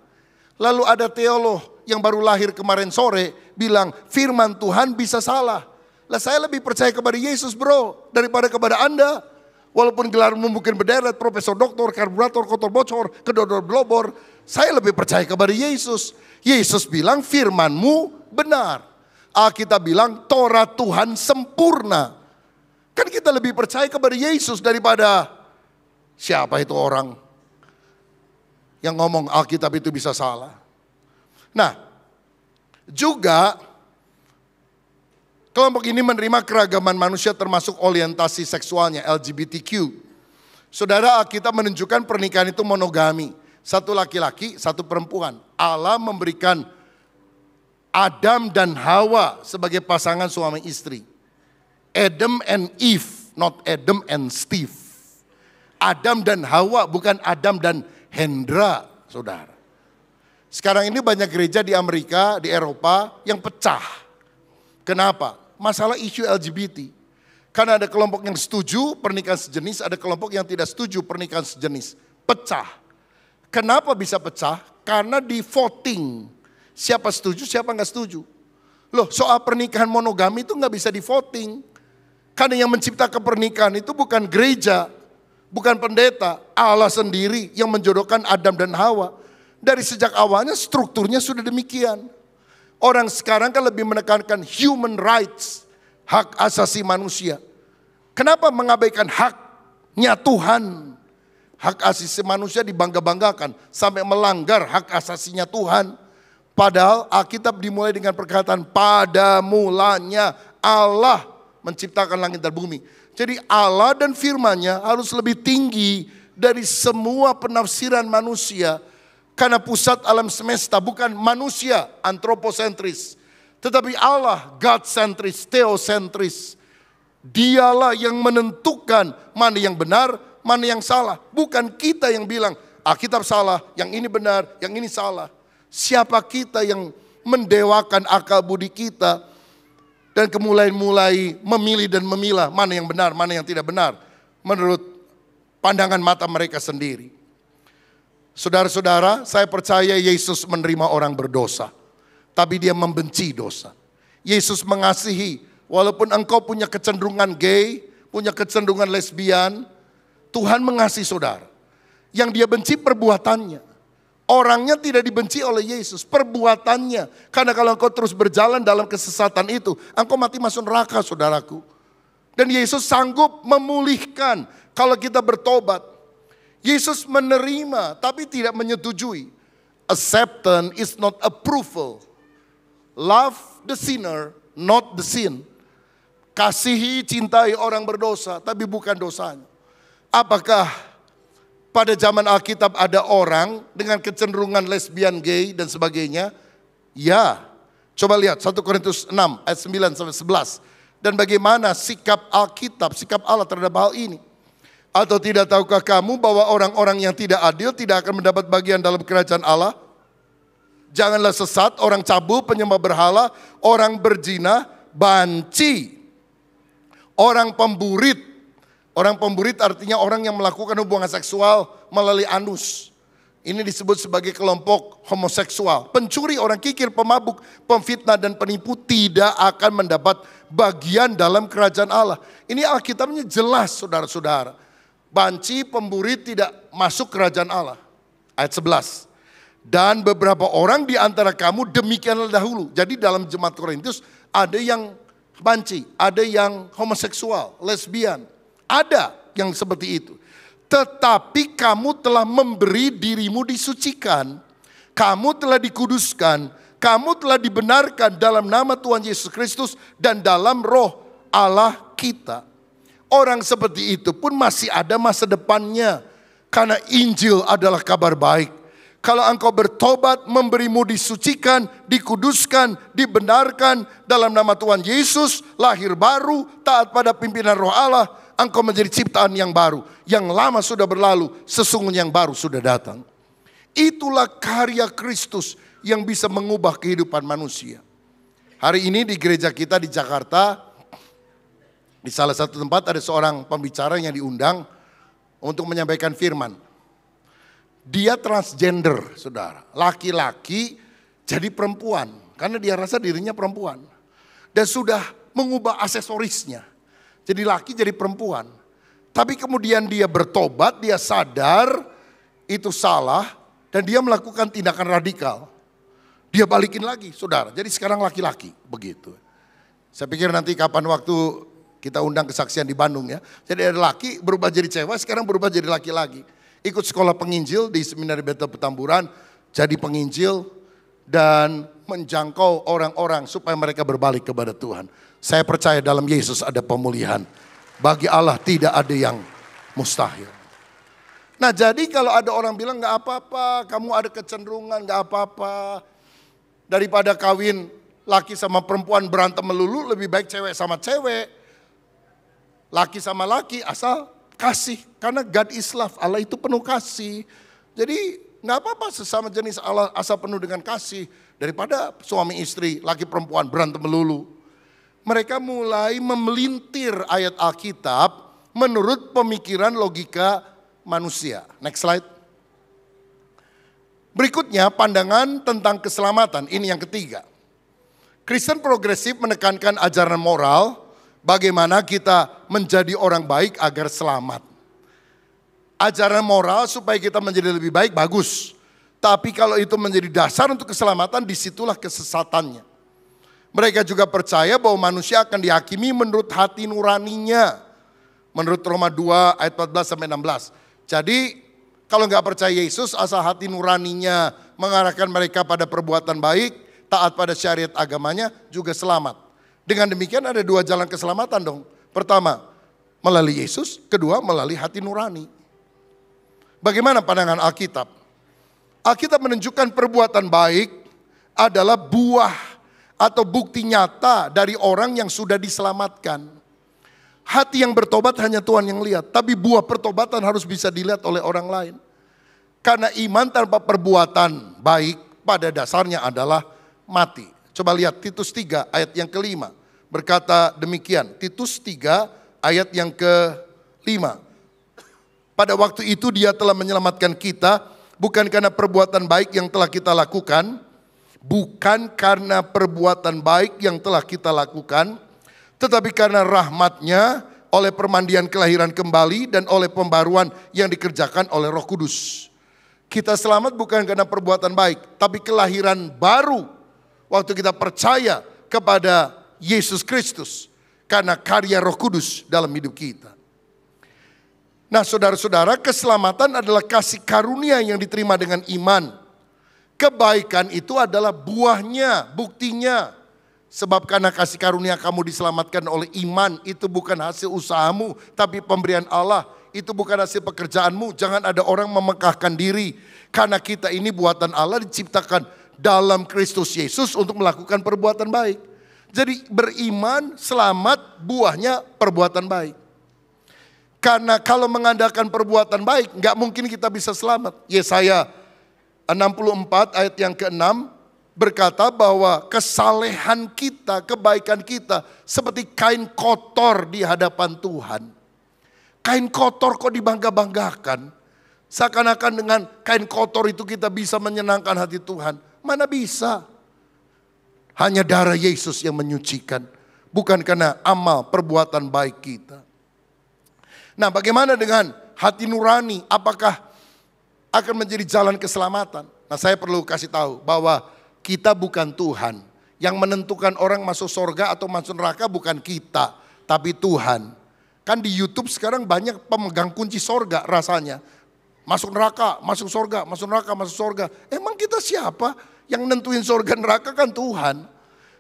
Lalu ada teolog, yang baru lahir kemarin sore bilang firman Tuhan bisa salah. Lah saya lebih percaya kepada Yesus bro daripada kepada Anda. Walaupun gelarmu mungkin berderet, profesor doktor, karburator, kotor bocor, kedodor blobor. Saya lebih percaya kepada Yesus. Yesus bilang firmanmu benar. Alkitab bilang Torah Tuhan sempurna. Kan kita lebih percaya kepada Yesus daripada siapa itu orang yang ngomong Alkitab itu bisa salah. Nah, juga kelompok ini menerima keragaman manusia termasuk orientasi seksualnya LGBTQ. Saudara kita menunjukkan pernikahan itu monogami. Satu laki-laki, satu perempuan. Allah memberikan Adam dan Hawa sebagai pasangan suami istri. Adam and Eve, not Adam and Steve. Adam dan Hawa bukan Adam dan Hendra, saudara. Sekarang ini banyak gereja di Amerika, di Eropa yang pecah. Kenapa? Masalah isu LGBT. Karena ada kelompok yang setuju pernikahan sejenis, ada kelompok yang tidak setuju pernikahan sejenis. Pecah. Kenapa bisa pecah? Karena di voting. Siapa setuju, siapa nggak setuju. Loh, soal pernikahan monogami itu nggak bisa di voting. Karena yang menciptakan pernikahan itu bukan gereja, bukan pendeta, Allah sendiri yang menjodohkan Adam dan Hawa. Dari sejak awalnya strukturnya sudah demikian. Orang sekarang kan lebih menekankan human rights, hak asasi manusia. Kenapa mengabaikan haknya Tuhan? Hak asasi manusia dibangga-banggakan sampai melanggar hak asasinya Tuhan. Padahal Alkitab dimulai dengan perkataan pada mulanya Allah menciptakan langit dan bumi. Jadi Allah dan firmannya harus lebih tinggi dari semua penafsiran manusia karena pusat alam semesta bukan manusia antroposentris, tetapi Allah God-sentris, teosentris. Dialah yang menentukan mana yang benar, mana yang salah. Bukan kita yang bilang, Alkitab ah, salah, yang ini benar, yang ini salah. Siapa kita yang mendewakan akal budi kita dan kemulai mulai memilih dan memilah mana yang benar, mana yang tidak benar menurut pandangan mata mereka sendiri. Saudara-saudara, saya percaya Yesus menerima orang berdosa, tapi dia membenci dosa. Yesus mengasihi, walaupun engkau punya kecenderungan gay, punya kecenderungan lesbian, Tuhan mengasihi saudara. Yang dia benci perbuatannya. Orangnya tidak dibenci oleh Yesus, perbuatannya. Karena kalau engkau terus berjalan dalam kesesatan itu, engkau mati masuk neraka saudaraku. Dan Yesus sanggup memulihkan kalau kita bertobat. Yesus menerima tapi tidak menyetujui. Acceptance is not approval. Love the sinner, not the sin. Kasihi, cintai orang berdosa tapi bukan dosanya. Apakah pada zaman Alkitab ada orang dengan kecenderungan lesbian, gay dan sebagainya? Ya. Coba lihat 1 Korintus 6 ayat 9 sampai 11 dan bagaimana sikap Alkitab, sikap Allah terhadap hal ini. Atau tidak tahukah kamu bahwa orang-orang yang tidak adil tidak akan mendapat bagian dalam kerajaan Allah? Janganlah sesat, orang cabul, penyembah berhala, orang berzina, banci, orang pemburit. Orang pemburit artinya orang yang melakukan hubungan seksual melalui anus. Ini disebut sebagai kelompok homoseksual. Pencuri, orang kikir, pemabuk, pemfitnah, dan penipu tidak akan mendapat bagian dalam kerajaan Allah. Ini Alkitabnya jelas saudara-saudara banci pemburi tidak masuk kerajaan Allah. Ayat 11. Dan beberapa orang di antara kamu demikianlah dahulu. Jadi dalam jemaat Korintus ada yang banci, ada yang homoseksual, lesbian. Ada yang seperti itu. Tetapi kamu telah memberi dirimu disucikan. Kamu telah dikuduskan. Kamu telah dibenarkan dalam nama Tuhan Yesus Kristus dan dalam roh Allah kita. Orang seperti itu pun masih ada masa depannya. Karena Injil adalah kabar baik. Kalau engkau bertobat, memberimu disucikan, dikuduskan, dibenarkan dalam nama Tuhan Yesus, lahir baru, taat pada pimpinan roh Allah, engkau menjadi ciptaan yang baru. Yang lama sudah berlalu, sesungguhnya yang baru sudah datang. Itulah karya Kristus yang bisa mengubah kehidupan manusia. Hari ini di gereja kita di Jakarta, di salah satu tempat ada seorang pembicara yang diundang untuk menyampaikan firman. Dia transgender, saudara. Laki-laki jadi perempuan. Karena dia rasa dirinya perempuan. Dan sudah mengubah aksesorisnya. Jadi laki jadi perempuan. Tapi kemudian dia bertobat, dia sadar itu salah. Dan dia melakukan tindakan radikal. Dia balikin lagi, saudara. Jadi sekarang laki-laki, begitu. Saya pikir nanti kapan waktu kita undang kesaksian di Bandung ya. Jadi ada laki berubah jadi cewek, sekarang berubah jadi laki laki Ikut sekolah penginjil di seminar Betel Petamburan, jadi penginjil dan menjangkau orang-orang supaya mereka berbalik kepada Tuhan. Saya percaya dalam Yesus ada pemulihan. Bagi Allah tidak ada yang mustahil. Nah jadi kalau ada orang bilang gak apa-apa, kamu ada kecenderungan gak apa-apa. Daripada kawin laki sama perempuan berantem melulu, lebih baik cewek sama cewek. Laki sama laki asal kasih. Karena God is love, Allah itu penuh kasih. Jadi nggak apa-apa sesama jenis Allah asal penuh dengan kasih. Daripada suami istri, laki perempuan berantem melulu. Mereka mulai memelintir ayat Alkitab menurut pemikiran logika manusia. Next slide. Berikutnya pandangan tentang keselamatan, ini yang ketiga. Kristen progresif menekankan ajaran moral bagaimana kita menjadi orang baik agar selamat. Ajaran moral supaya kita menjadi lebih baik bagus. Tapi kalau itu menjadi dasar untuk keselamatan disitulah kesesatannya. Mereka juga percaya bahwa manusia akan dihakimi menurut hati nuraninya. Menurut Roma 2 ayat 14 sampai 16. Jadi kalau nggak percaya Yesus asal hati nuraninya mengarahkan mereka pada perbuatan baik, taat pada syariat agamanya juga selamat. Dengan demikian ada dua jalan keselamatan dong. Pertama, melalui Yesus. Kedua, melalui hati nurani. Bagaimana pandangan Alkitab? Alkitab menunjukkan perbuatan baik adalah buah atau bukti nyata dari orang yang sudah diselamatkan. Hati yang bertobat hanya Tuhan yang lihat, tapi buah pertobatan harus bisa dilihat oleh orang lain. Karena iman tanpa perbuatan baik pada dasarnya adalah mati. Coba lihat Titus 3 ayat yang kelima. Berkata demikian, Titus 3 ayat yang kelima. Pada waktu itu dia telah menyelamatkan kita bukan karena perbuatan baik yang telah kita lakukan, bukan karena perbuatan baik yang telah kita lakukan, tetapi karena rahmatnya oleh permandian kelahiran kembali dan oleh pembaruan yang dikerjakan oleh roh kudus. Kita selamat bukan karena perbuatan baik, tapi kelahiran baru Waktu kita percaya kepada Yesus Kristus karena karya Roh Kudus dalam hidup kita. Nah, saudara-saudara, keselamatan adalah kasih karunia yang diterima dengan iman. Kebaikan itu adalah buahnya, buktinya. Sebab karena kasih karunia kamu diselamatkan oleh iman, itu bukan hasil usahamu, tapi pemberian Allah. Itu bukan hasil pekerjaanmu. Jangan ada orang memekahkan diri. Karena kita ini buatan Allah diciptakan dalam Kristus Yesus untuk melakukan perbuatan baik. Jadi beriman, selamat, buahnya perbuatan baik. Karena kalau mengandalkan perbuatan baik, nggak mungkin kita bisa selamat. Yesaya 64 ayat yang ke-6 berkata bahwa kesalehan kita, kebaikan kita seperti kain kotor di hadapan Tuhan. Kain kotor kok dibangga-banggakan? Seakan-akan dengan kain kotor itu kita bisa menyenangkan hati Tuhan. Mana bisa? Hanya darah Yesus yang menyucikan, bukan karena amal perbuatan baik kita. Nah, bagaimana dengan hati nurani? Apakah akan menjadi jalan keselamatan? Nah, saya perlu kasih tahu bahwa kita bukan Tuhan. Yang menentukan orang masuk surga atau masuk neraka bukan kita, tapi Tuhan. Kan di YouTube sekarang banyak pemegang kunci sorga rasanya. Masuk neraka, masuk sorga, masuk neraka, masuk sorga. Emang kita siapa? Yang nentuin surga neraka kan Tuhan.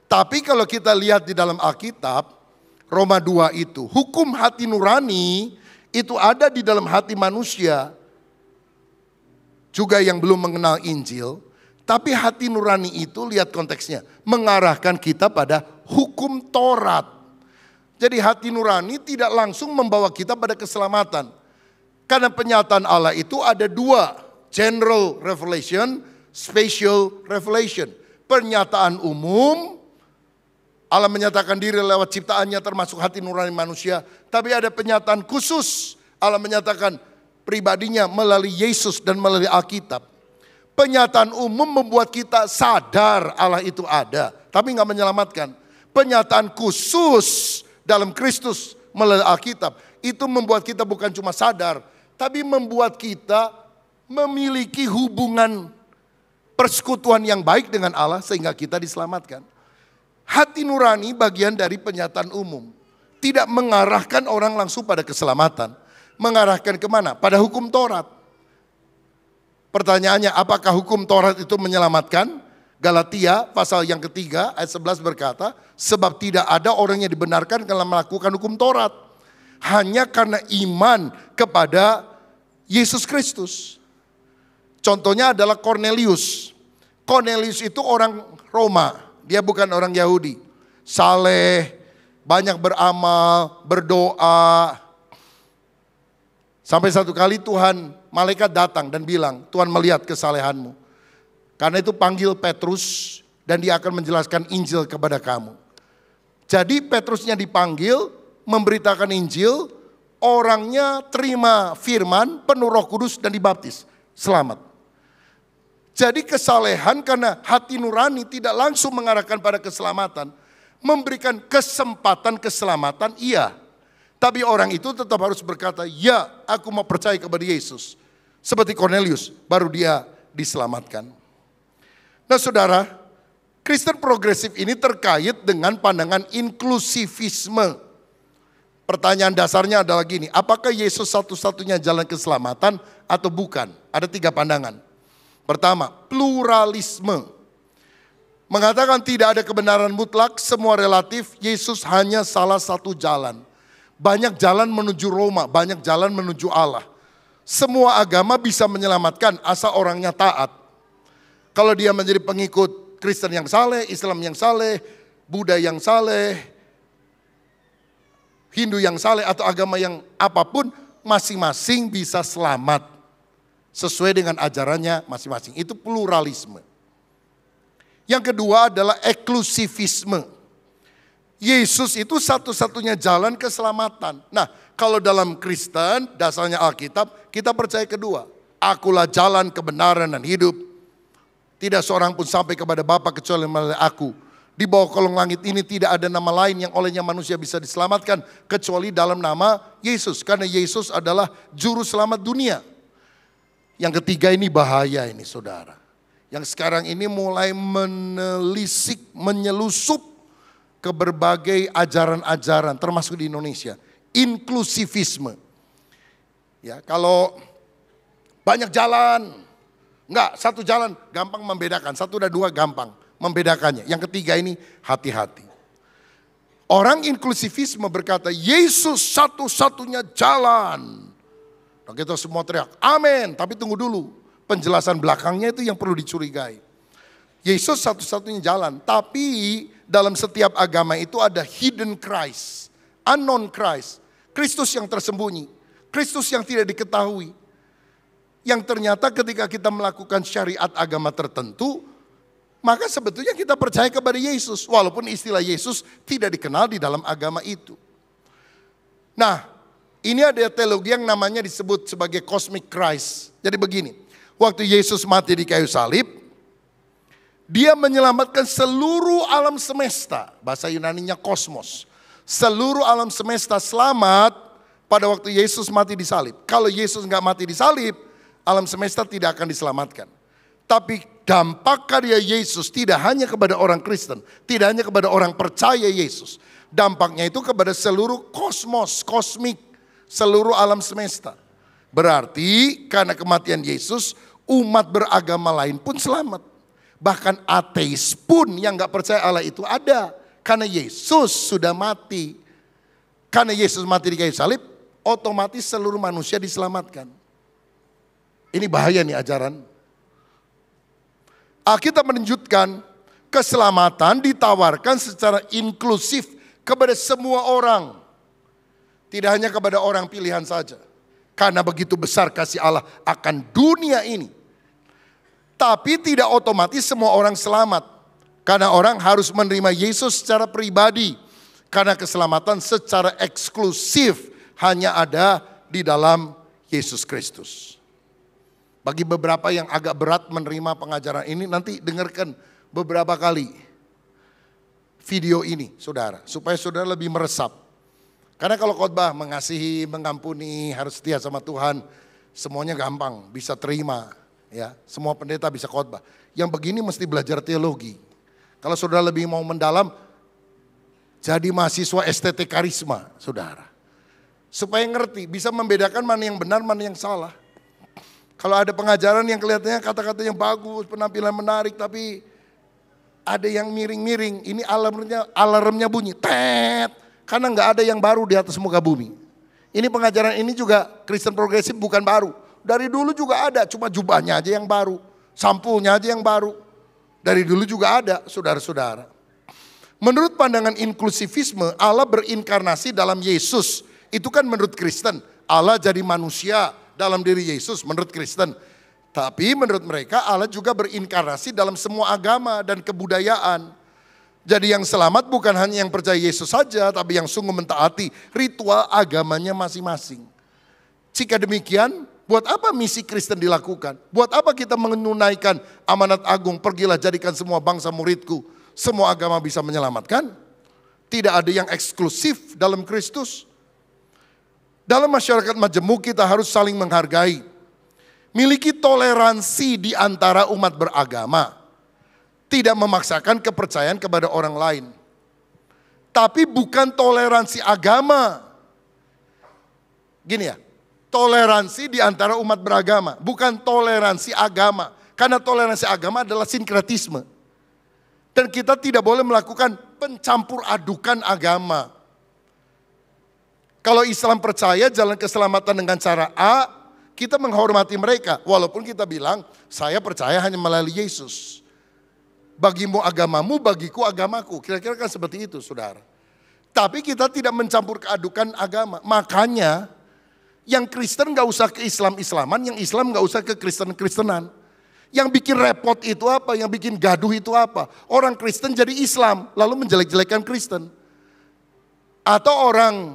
Tapi kalau kita lihat di dalam Alkitab, Roma 2 itu, hukum hati nurani itu ada di dalam hati manusia. Juga yang belum mengenal Injil, tapi hati nurani itu lihat konteksnya, mengarahkan kita pada hukum Taurat. Jadi hati nurani tidak langsung membawa kita pada keselamatan. Karena penyataan Allah itu ada dua, general revelation spatial revelation. Pernyataan umum, Allah menyatakan diri lewat ciptaannya termasuk hati nurani manusia. Tapi ada pernyataan khusus, Allah menyatakan pribadinya melalui Yesus dan melalui Alkitab. Penyataan umum membuat kita sadar Allah itu ada, tapi nggak menyelamatkan. Penyataan khusus dalam Kristus melalui Alkitab itu membuat kita bukan cuma sadar, tapi membuat kita memiliki hubungan Persekutuan yang baik dengan Allah sehingga kita diselamatkan. Hati nurani bagian dari penyataan umum. Tidak mengarahkan orang langsung pada keselamatan. Mengarahkan kemana? Pada hukum Taurat. Pertanyaannya apakah hukum Taurat itu menyelamatkan? Galatia pasal yang ketiga ayat 11 berkata, sebab tidak ada orang yang dibenarkan kalau melakukan hukum Taurat. Hanya karena iman kepada Yesus Kristus. Contohnya adalah Cornelius. Cornelius itu orang Roma, dia bukan orang Yahudi. Saleh, banyak beramal, berdoa. Sampai satu kali Tuhan, malaikat datang dan bilang, Tuhan melihat kesalehanmu. Karena itu panggil Petrus dan dia akan menjelaskan Injil kepada kamu. Jadi Petrusnya dipanggil, memberitakan Injil, orangnya terima firman, penuh roh kudus dan dibaptis. Selamat. Jadi kesalehan karena hati nurani tidak langsung mengarahkan pada keselamatan. Memberikan kesempatan keselamatan, iya. Tapi orang itu tetap harus berkata, ya aku mau percaya kepada Yesus. Seperti Cornelius, baru dia diselamatkan. Nah saudara, Kristen progresif ini terkait dengan pandangan inklusivisme. Pertanyaan dasarnya adalah gini, apakah Yesus satu-satunya jalan keselamatan atau bukan? Ada tiga pandangan. Pertama, pluralisme. Mengatakan tidak ada kebenaran mutlak, semua relatif, Yesus hanya salah satu jalan. Banyak jalan menuju Roma, banyak jalan menuju Allah. Semua agama bisa menyelamatkan asal orangnya taat. Kalau dia menjadi pengikut Kristen yang saleh, Islam yang saleh, Buddha yang saleh, Hindu yang saleh atau agama yang apapun masing-masing bisa selamat sesuai dengan ajarannya masing-masing. Itu pluralisme. Yang kedua adalah eksklusivisme. Yesus itu satu-satunya jalan keselamatan. Nah, kalau dalam Kristen dasarnya Alkitab, kita percaya kedua. Akulah jalan kebenaran dan hidup. Tidak seorang pun sampai kepada Bapa kecuali melalui aku. Di bawah kolong langit ini tidak ada nama lain yang olehnya manusia bisa diselamatkan kecuali dalam nama Yesus karena Yesus adalah juru selamat dunia. Yang ketiga ini bahaya ini saudara. Yang sekarang ini mulai menelisik, menyelusup ke berbagai ajaran-ajaran termasuk di Indonesia. Inklusivisme. Ya, kalau banyak jalan, enggak satu jalan gampang membedakan, satu dan dua gampang membedakannya. Yang ketiga ini hati-hati. Orang inklusivisme berkata, Yesus satu-satunya jalan dan kita semua teriak, amin. Tapi tunggu dulu, penjelasan belakangnya itu yang perlu dicurigai. Yesus satu-satunya jalan, tapi dalam setiap agama itu ada hidden Christ, unknown Christ. Kristus yang tersembunyi, Kristus yang tidak diketahui. Yang ternyata ketika kita melakukan syariat agama tertentu, maka sebetulnya kita percaya kepada Yesus. Walaupun istilah Yesus tidak dikenal di dalam agama itu. Nah, ini ada teologi yang namanya disebut sebagai cosmic Christ. Jadi begini, waktu Yesus mati di kayu salib, dia menyelamatkan seluruh alam semesta. Bahasa Yunaninya kosmos. Seluruh alam semesta selamat pada waktu Yesus mati di salib. Kalau Yesus nggak mati di salib, alam semesta tidak akan diselamatkan. Tapi dampak karya Yesus tidak hanya kepada orang Kristen, tidak hanya kepada orang percaya Yesus. Dampaknya itu kepada seluruh kosmos, kosmik seluruh alam semesta. Berarti karena kematian Yesus, umat beragama lain pun selamat. Bahkan ateis pun yang gak percaya Allah itu ada. Karena Yesus sudah mati. Karena Yesus mati di kayu salib, otomatis seluruh manusia diselamatkan. Ini bahaya nih ajaran. Alkitab menunjukkan keselamatan ditawarkan secara inklusif kepada semua orang tidak hanya kepada orang pilihan saja. Karena begitu besar kasih Allah akan dunia ini. Tapi tidak otomatis semua orang selamat. Karena orang harus menerima Yesus secara pribadi. Karena keselamatan secara eksklusif hanya ada di dalam Yesus Kristus. Bagi beberapa yang agak berat menerima pengajaran ini, nanti dengarkan beberapa kali video ini, saudara, supaya saudara lebih meresap. Karena kalau khotbah mengasihi, mengampuni, harus setia sama Tuhan, semuanya gampang, bisa terima, ya. Semua pendeta bisa khotbah. Yang begini mesti belajar teologi. Kalau saudara lebih mau mendalam, jadi mahasiswa estetik karisma, saudara. Supaya ngerti, bisa membedakan mana yang benar, mana yang salah. Kalau ada pengajaran yang kelihatannya kata-kata yang bagus, penampilan menarik, tapi ada yang miring-miring, ini alarmnya alarmnya bunyi, tet, karena nggak ada yang baru di atas muka bumi. Ini pengajaran ini juga Kristen progresif bukan baru. Dari dulu juga ada, cuma jubahnya aja yang baru. sampulnya aja yang baru. Dari dulu juga ada, saudara-saudara. Menurut pandangan inklusivisme, Allah berinkarnasi dalam Yesus. Itu kan menurut Kristen. Allah jadi manusia dalam diri Yesus menurut Kristen. Tapi menurut mereka Allah juga berinkarnasi dalam semua agama dan kebudayaan. Jadi yang selamat bukan hanya yang percaya Yesus saja, tapi yang sungguh mentaati ritual agamanya masing-masing. Jika demikian, buat apa misi Kristen dilakukan? Buat apa kita menunaikan amanat agung, pergilah jadikan semua bangsa muridku. Semua agama bisa menyelamatkan. Tidak ada yang eksklusif dalam Kristus. Dalam masyarakat majemuk kita harus saling menghargai. Miliki toleransi di antara umat beragama tidak memaksakan kepercayaan kepada orang lain. Tapi bukan toleransi agama. Gini ya, toleransi di antara umat beragama, bukan toleransi agama. Karena toleransi agama adalah sinkretisme. Dan kita tidak boleh melakukan pencampur adukan agama. Kalau Islam percaya jalan keselamatan dengan cara A, kita menghormati mereka. Walaupun kita bilang, saya percaya hanya melalui Yesus. Bagimu agamamu, bagiku agamaku. Kira-kira kan seperti itu saudara. Tapi kita tidak mencampur keadukan agama. Makanya yang Kristen gak usah ke Islam-Islaman, yang Islam gak usah ke Kristen-Kristenan. Yang bikin repot itu apa? Yang bikin gaduh itu apa? Orang Kristen jadi Islam, lalu menjelek-jelekan Kristen. Atau orang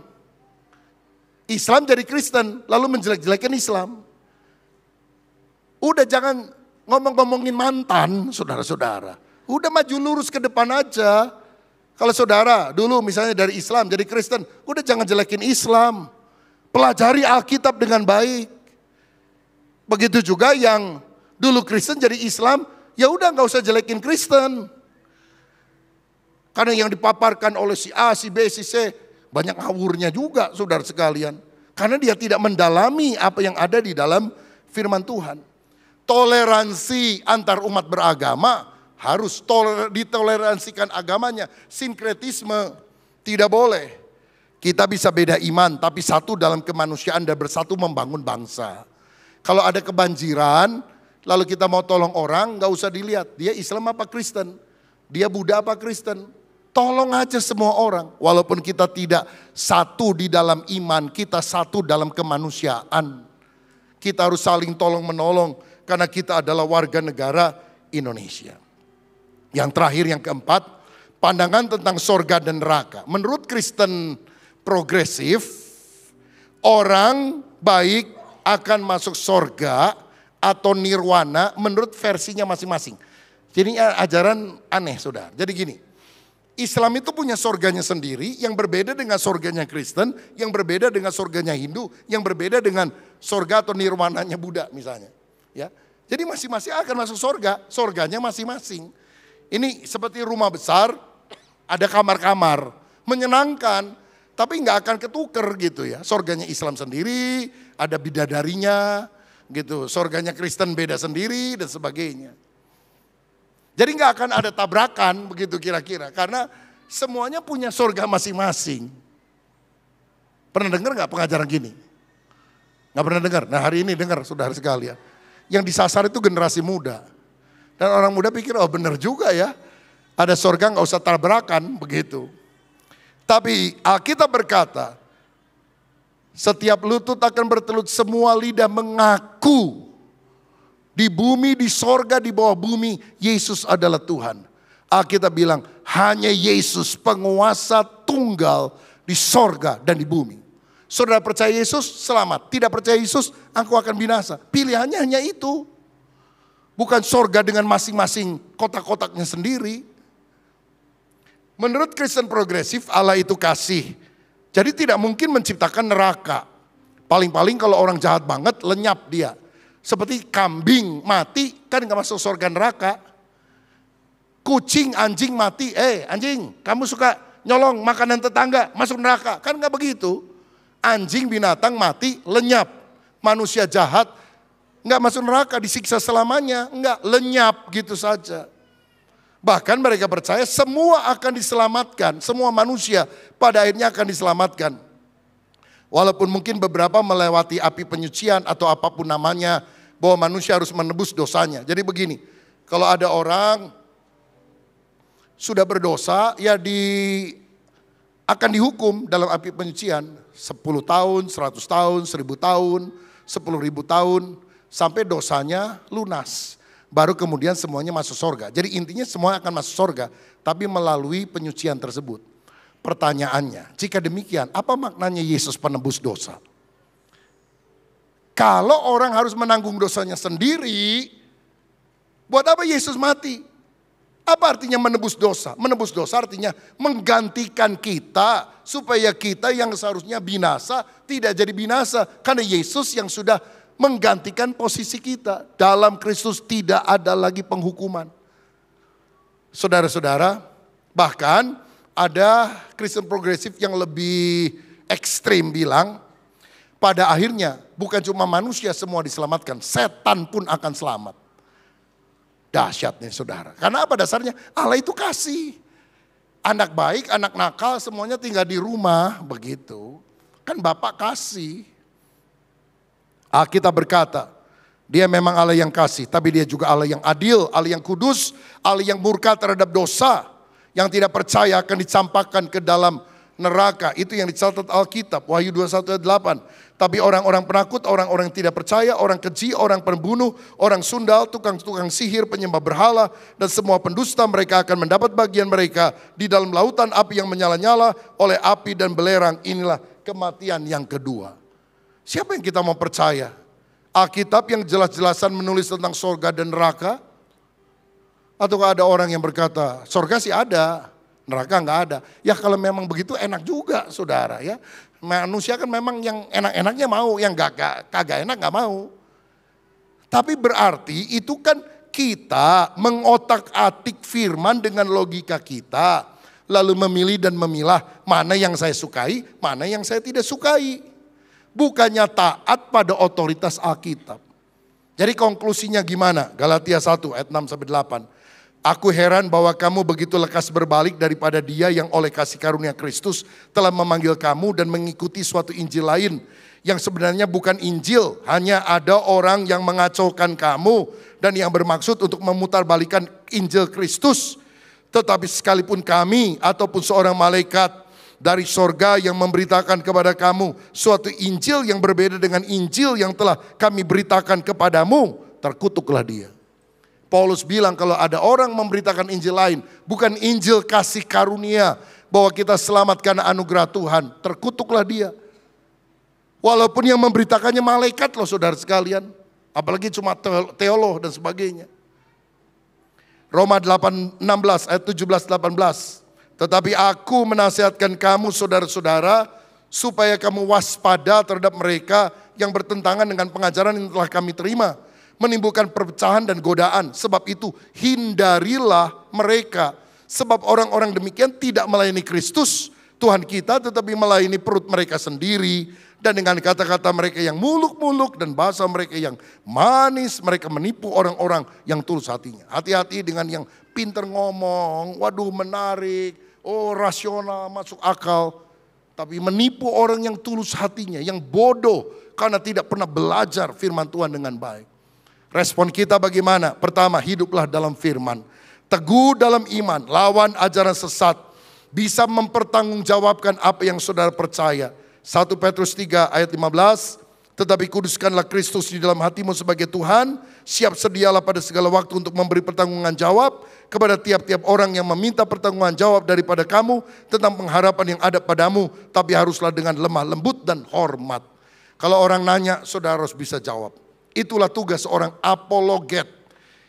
Islam jadi Kristen, lalu menjelek-jelekan Islam. Udah jangan ngomong-ngomongin mantan, saudara-saudara. Udah maju lurus ke depan aja. Kalau saudara dulu misalnya dari Islam jadi Kristen, udah jangan jelekin Islam. Pelajari Alkitab dengan baik. Begitu juga yang dulu Kristen jadi Islam, ya udah nggak usah jelekin Kristen. Karena yang dipaparkan oleh si A, si B, si C, banyak awurnya juga saudara sekalian. Karena dia tidak mendalami apa yang ada di dalam firman Tuhan. Toleransi antar umat beragama harus toler, ditoleransikan agamanya. Sinkretisme tidak boleh. Kita bisa beda iman, tapi satu dalam kemanusiaan dan bersatu membangun bangsa. Kalau ada kebanjiran, lalu kita mau tolong orang, nggak usah dilihat. Dia Islam apa Kristen? Dia Buddha apa Kristen? Tolong aja semua orang. Walaupun kita tidak satu di dalam iman, kita satu dalam kemanusiaan. Kita harus saling tolong menolong karena kita adalah warga negara Indonesia. Yang terakhir yang keempat, pandangan tentang sorga dan neraka. Menurut Kristen progresif, orang baik akan masuk sorga atau nirwana menurut versinya masing-masing. Jadi eh, ajaran aneh saudara. Jadi gini, Islam itu punya sorganya sendiri yang berbeda dengan sorganya Kristen, yang berbeda dengan sorganya Hindu, yang berbeda dengan sorga atau nirwananya Buddha misalnya. Ya, jadi masing-masing akan masuk sorga, sorganya masing-masing. Ini seperti rumah besar, ada kamar-kamar, menyenangkan, tapi nggak akan ketuker gitu ya. Sorganya Islam sendiri, ada bidadarinya, gitu. Sorganya Kristen beda sendiri dan sebagainya. Jadi nggak akan ada tabrakan begitu kira-kira, karena semuanya punya sorga masing-masing. Pernah dengar nggak pengajaran gini? Nggak pernah dengar. Nah hari ini dengar sudah sekalian. Yang disasar itu generasi muda. Dan orang muda pikir, oh benar juga ya. Ada sorga nggak usah tabrakan, begitu. Tapi Alkitab berkata, setiap lutut akan bertelut, semua lidah mengaku di bumi, di sorga, di bawah bumi, Yesus adalah Tuhan. Alkitab bilang, hanya Yesus penguasa tunggal di sorga dan di bumi. Saudara percaya Yesus, selamat. Tidak percaya Yesus, aku akan binasa. Pilihannya hanya itu. Bukan sorga dengan masing-masing kotak-kotaknya sendiri. Menurut Kristen progresif, Allah itu kasih. Jadi tidak mungkin menciptakan neraka. Paling-paling kalau orang jahat banget, lenyap dia. Seperti kambing mati, kan gak masuk sorga neraka. Kucing, anjing mati, eh anjing kamu suka nyolong makanan tetangga, masuk neraka. Kan gak begitu. Anjing binatang mati, lenyap. Manusia jahat Enggak masuk neraka, disiksa selamanya. Enggak, lenyap gitu saja. Bahkan mereka percaya semua akan diselamatkan. Semua manusia pada akhirnya akan diselamatkan. Walaupun mungkin beberapa melewati api penyucian atau apapun namanya. Bahwa manusia harus menebus dosanya. Jadi begini, kalau ada orang sudah berdosa ya di akan dihukum dalam api penyucian sepuluh tahun, seratus tahun, seribu tahun, sepuluh ribu tahun sampai dosanya lunas. Baru kemudian semuanya masuk sorga. Jadi intinya semua akan masuk sorga, tapi melalui penyucian tersebut. Pertanyaannya, jika demikian, apa maknanya Yesus penebus dosa? Kalau orang harus menanggung dosanya sendiri, buat apa Yesus mati? Apa artinya menebus dosa? Menebus dosa artinya menggantikan kita supaya kita yang seharusnya binasa tidak jadi binasa. Karena Yesus yang sudah menggantikan posisi kita. Dalam Kristus tidak ada lagi penghukuman. Saudara-saudara, bahkan ada Kristen progresif yang lebih ekstrim bilang, pada akhirnya bukan cuma manusia semua diselamatkan, setan pun akan selamat. Dahsyatnya saudara. Karena apa dasarnya? Allah itu kasih. Anak baik, anak nakal semuanya tinggal di rumah begitu. Kan Bapak kasih. Alkitab ah, berkata, dia memang Allah yang kasih, tapi dia juga Allah yang adil, Allah yang kudus, Allah yang murka terhadap dosa. Yang tidak percaya akan dicampakkan ke dalam neraka. Itu yang dicatat Alkitab, Wahyu 2:18. Tapi orang-orang penakut, orang-orang tidak percaya, orang keji, orang pembunuh, orang sundal, tukang-tukang sihir, penyembah berhala, dan semua pendusta mereka akan mendapat bagian mereka di dalam lautan api yang menyala-nyala oleh api dan belerang. Inilah kematian yang kedua. Siapa yang kita mau percaya? Alkitab yang jelas-jelasan menulis tentang sorga dan neraka? Atau ada orang yang berkata, sorga sih ada, neraka nggak ada. Ya kalau memang begitu enak juga saudara ya. Manusia kan memang yang enak-enaknya mau, yang gak, gak, kagak enak nggak mau. Tapi berarti itu kan kita mengotak-atik firman dengan logika kita. Lalu memilih dan memilah mana yang saya sukai, mana yang saya tidak sukai bukannya taat pada otoritas Alkitab. Jadi konklusinya gimana? Galatia 1 ayat 6 sampai 8. Aku heran bahwa kamu begitu lekas berbalik daripada dia yang oleh kasih karunia Kristus telah memanggil kamu dan mengikuti suatu Injil lain yang sebenarnya bukan Injil, hanya ada orang yang mengacaukan kamu dan yang bermaksud untuk memutarbalikan Injil Kristus. Tetapi sekalipun kami ataupun seorang malaikat dari sorga yang memberitakan kepada kamu suatu Injil yang berbeda dengan Injil yang telah kami beritakan kepadamu, terkutuklah dia. Paulus bilang kalau ada orang memberitakan Injil lain, bukan Injil kasih karunia bahwa kita selamat karena anugerah Tuhan, terkutuklah dia. Walaupun yang memberitakannya malaikat loh saudara sekalian, apalagi cuma teolog dan sebagainya. Roma 8, 16 ayat 17 18 tetapi aku menasihatkan kamu saudara-saudara supaya kamu waspada terhadap mereka yang bertentangan dengan pengajaran yang telah kami terima. Menimbulkan perpecahan dan godaan. Sebab itu hindarilah mereka. Sebab orang-orang demikian tidak melayani Kristus Tuhan kita tetapi melayani perut mereka sendiri. Dan dengan kata-kata mereka yang muluk-muluk dan bahasa mereka yang manis. Mereka menipu orang-orang yang tulus hatinya. Hati-hati dengan yang pinter ngomong. Waduh menarik oh rasional, masuk akal, tapi menipu orang yang tulus hatinya, yang bodoh karena tidak pernah belajar firman Tuhan dengan baik. Respon kita bagaimana? Pertama, hiduplah dalam firman. Teguh dalam iman, lawan ajaran sesat. Bisa mempertanggungjawabkan apa yang saudara percaya. 1 Petrus 3 ayat 15, tetapi kuduskanlah Kristus di dalam hatimu sebagai Tuhan, siap sedialah pada segala waktu untuk memberi pertanggungan jawab kepada tiap-tiap orang yang meminta pertanggungan jawab daripada kamu tentang pengharapan yang ada padamu, tapi haruslah dengan lemah lembut dan hormat. Kalau orang nanya, saudara harus bisa jawab. Itulah tugas seorang apologet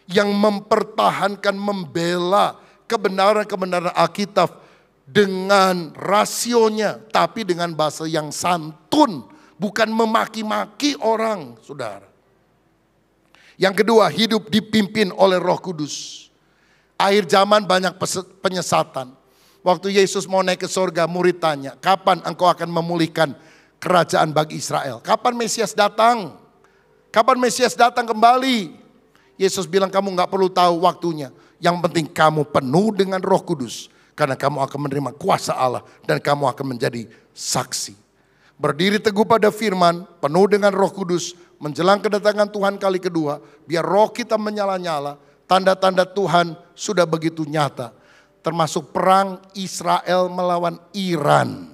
yang mempertahankan, membela kebenaran-kebenaran Alkitab dengan rasionya, tapi dengan bahasa yang santun bukan memaki-maki orang, saudara. Yang kedua, hidup dipimpin oleh Roh Kudus. Akhir zaman banyak penyesatan. Waktu Yesus mau naik ke surga, murid tanya, "Kapan engkau akan memulihkan kerajaan bagi Israel? Kapan Mesias datang? Kapan Mesias datang kembali?" Yesus bilang, "Kamu nggak perlu tahu waktunya. Yang penting kamu penuh dengan Roh Kudus." karena kamu akan menerima kuasa Allah dan kamu akan menjadi saksi berdiri teguh pada firman, penuh dengan roh kudus, menjelang kedatangan Tuhan kali kedua, biar roh kita menyala-nyala, tanda-tanda Tuhan sudah begitu nyata. Termasuk perang Israel melawan Iran.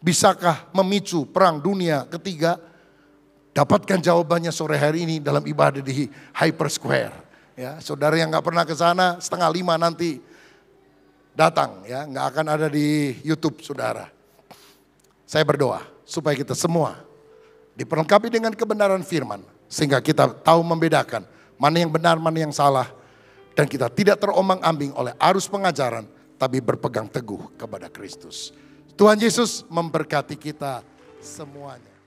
Bisakah memicu perang dunia ketiga? Dapatkan jawabannya sore hari ini dalam ibadah di Hyper Square. Ya, saudara yang nggak pernah ke sana setengah lima nanti datang ya, nggak akan ada di YouTube saudara. Saya berdoa supaya kita semua diperlengkapi dengan kebenaran firman sehingga kita tahu membedakan mana yang benar, mana yang salah dan kita tidak terombang-ambing oleh arus pengajaran tapi berpegang teguh kepada Kristus. Tuhan Yesus memberkati kita semuanya.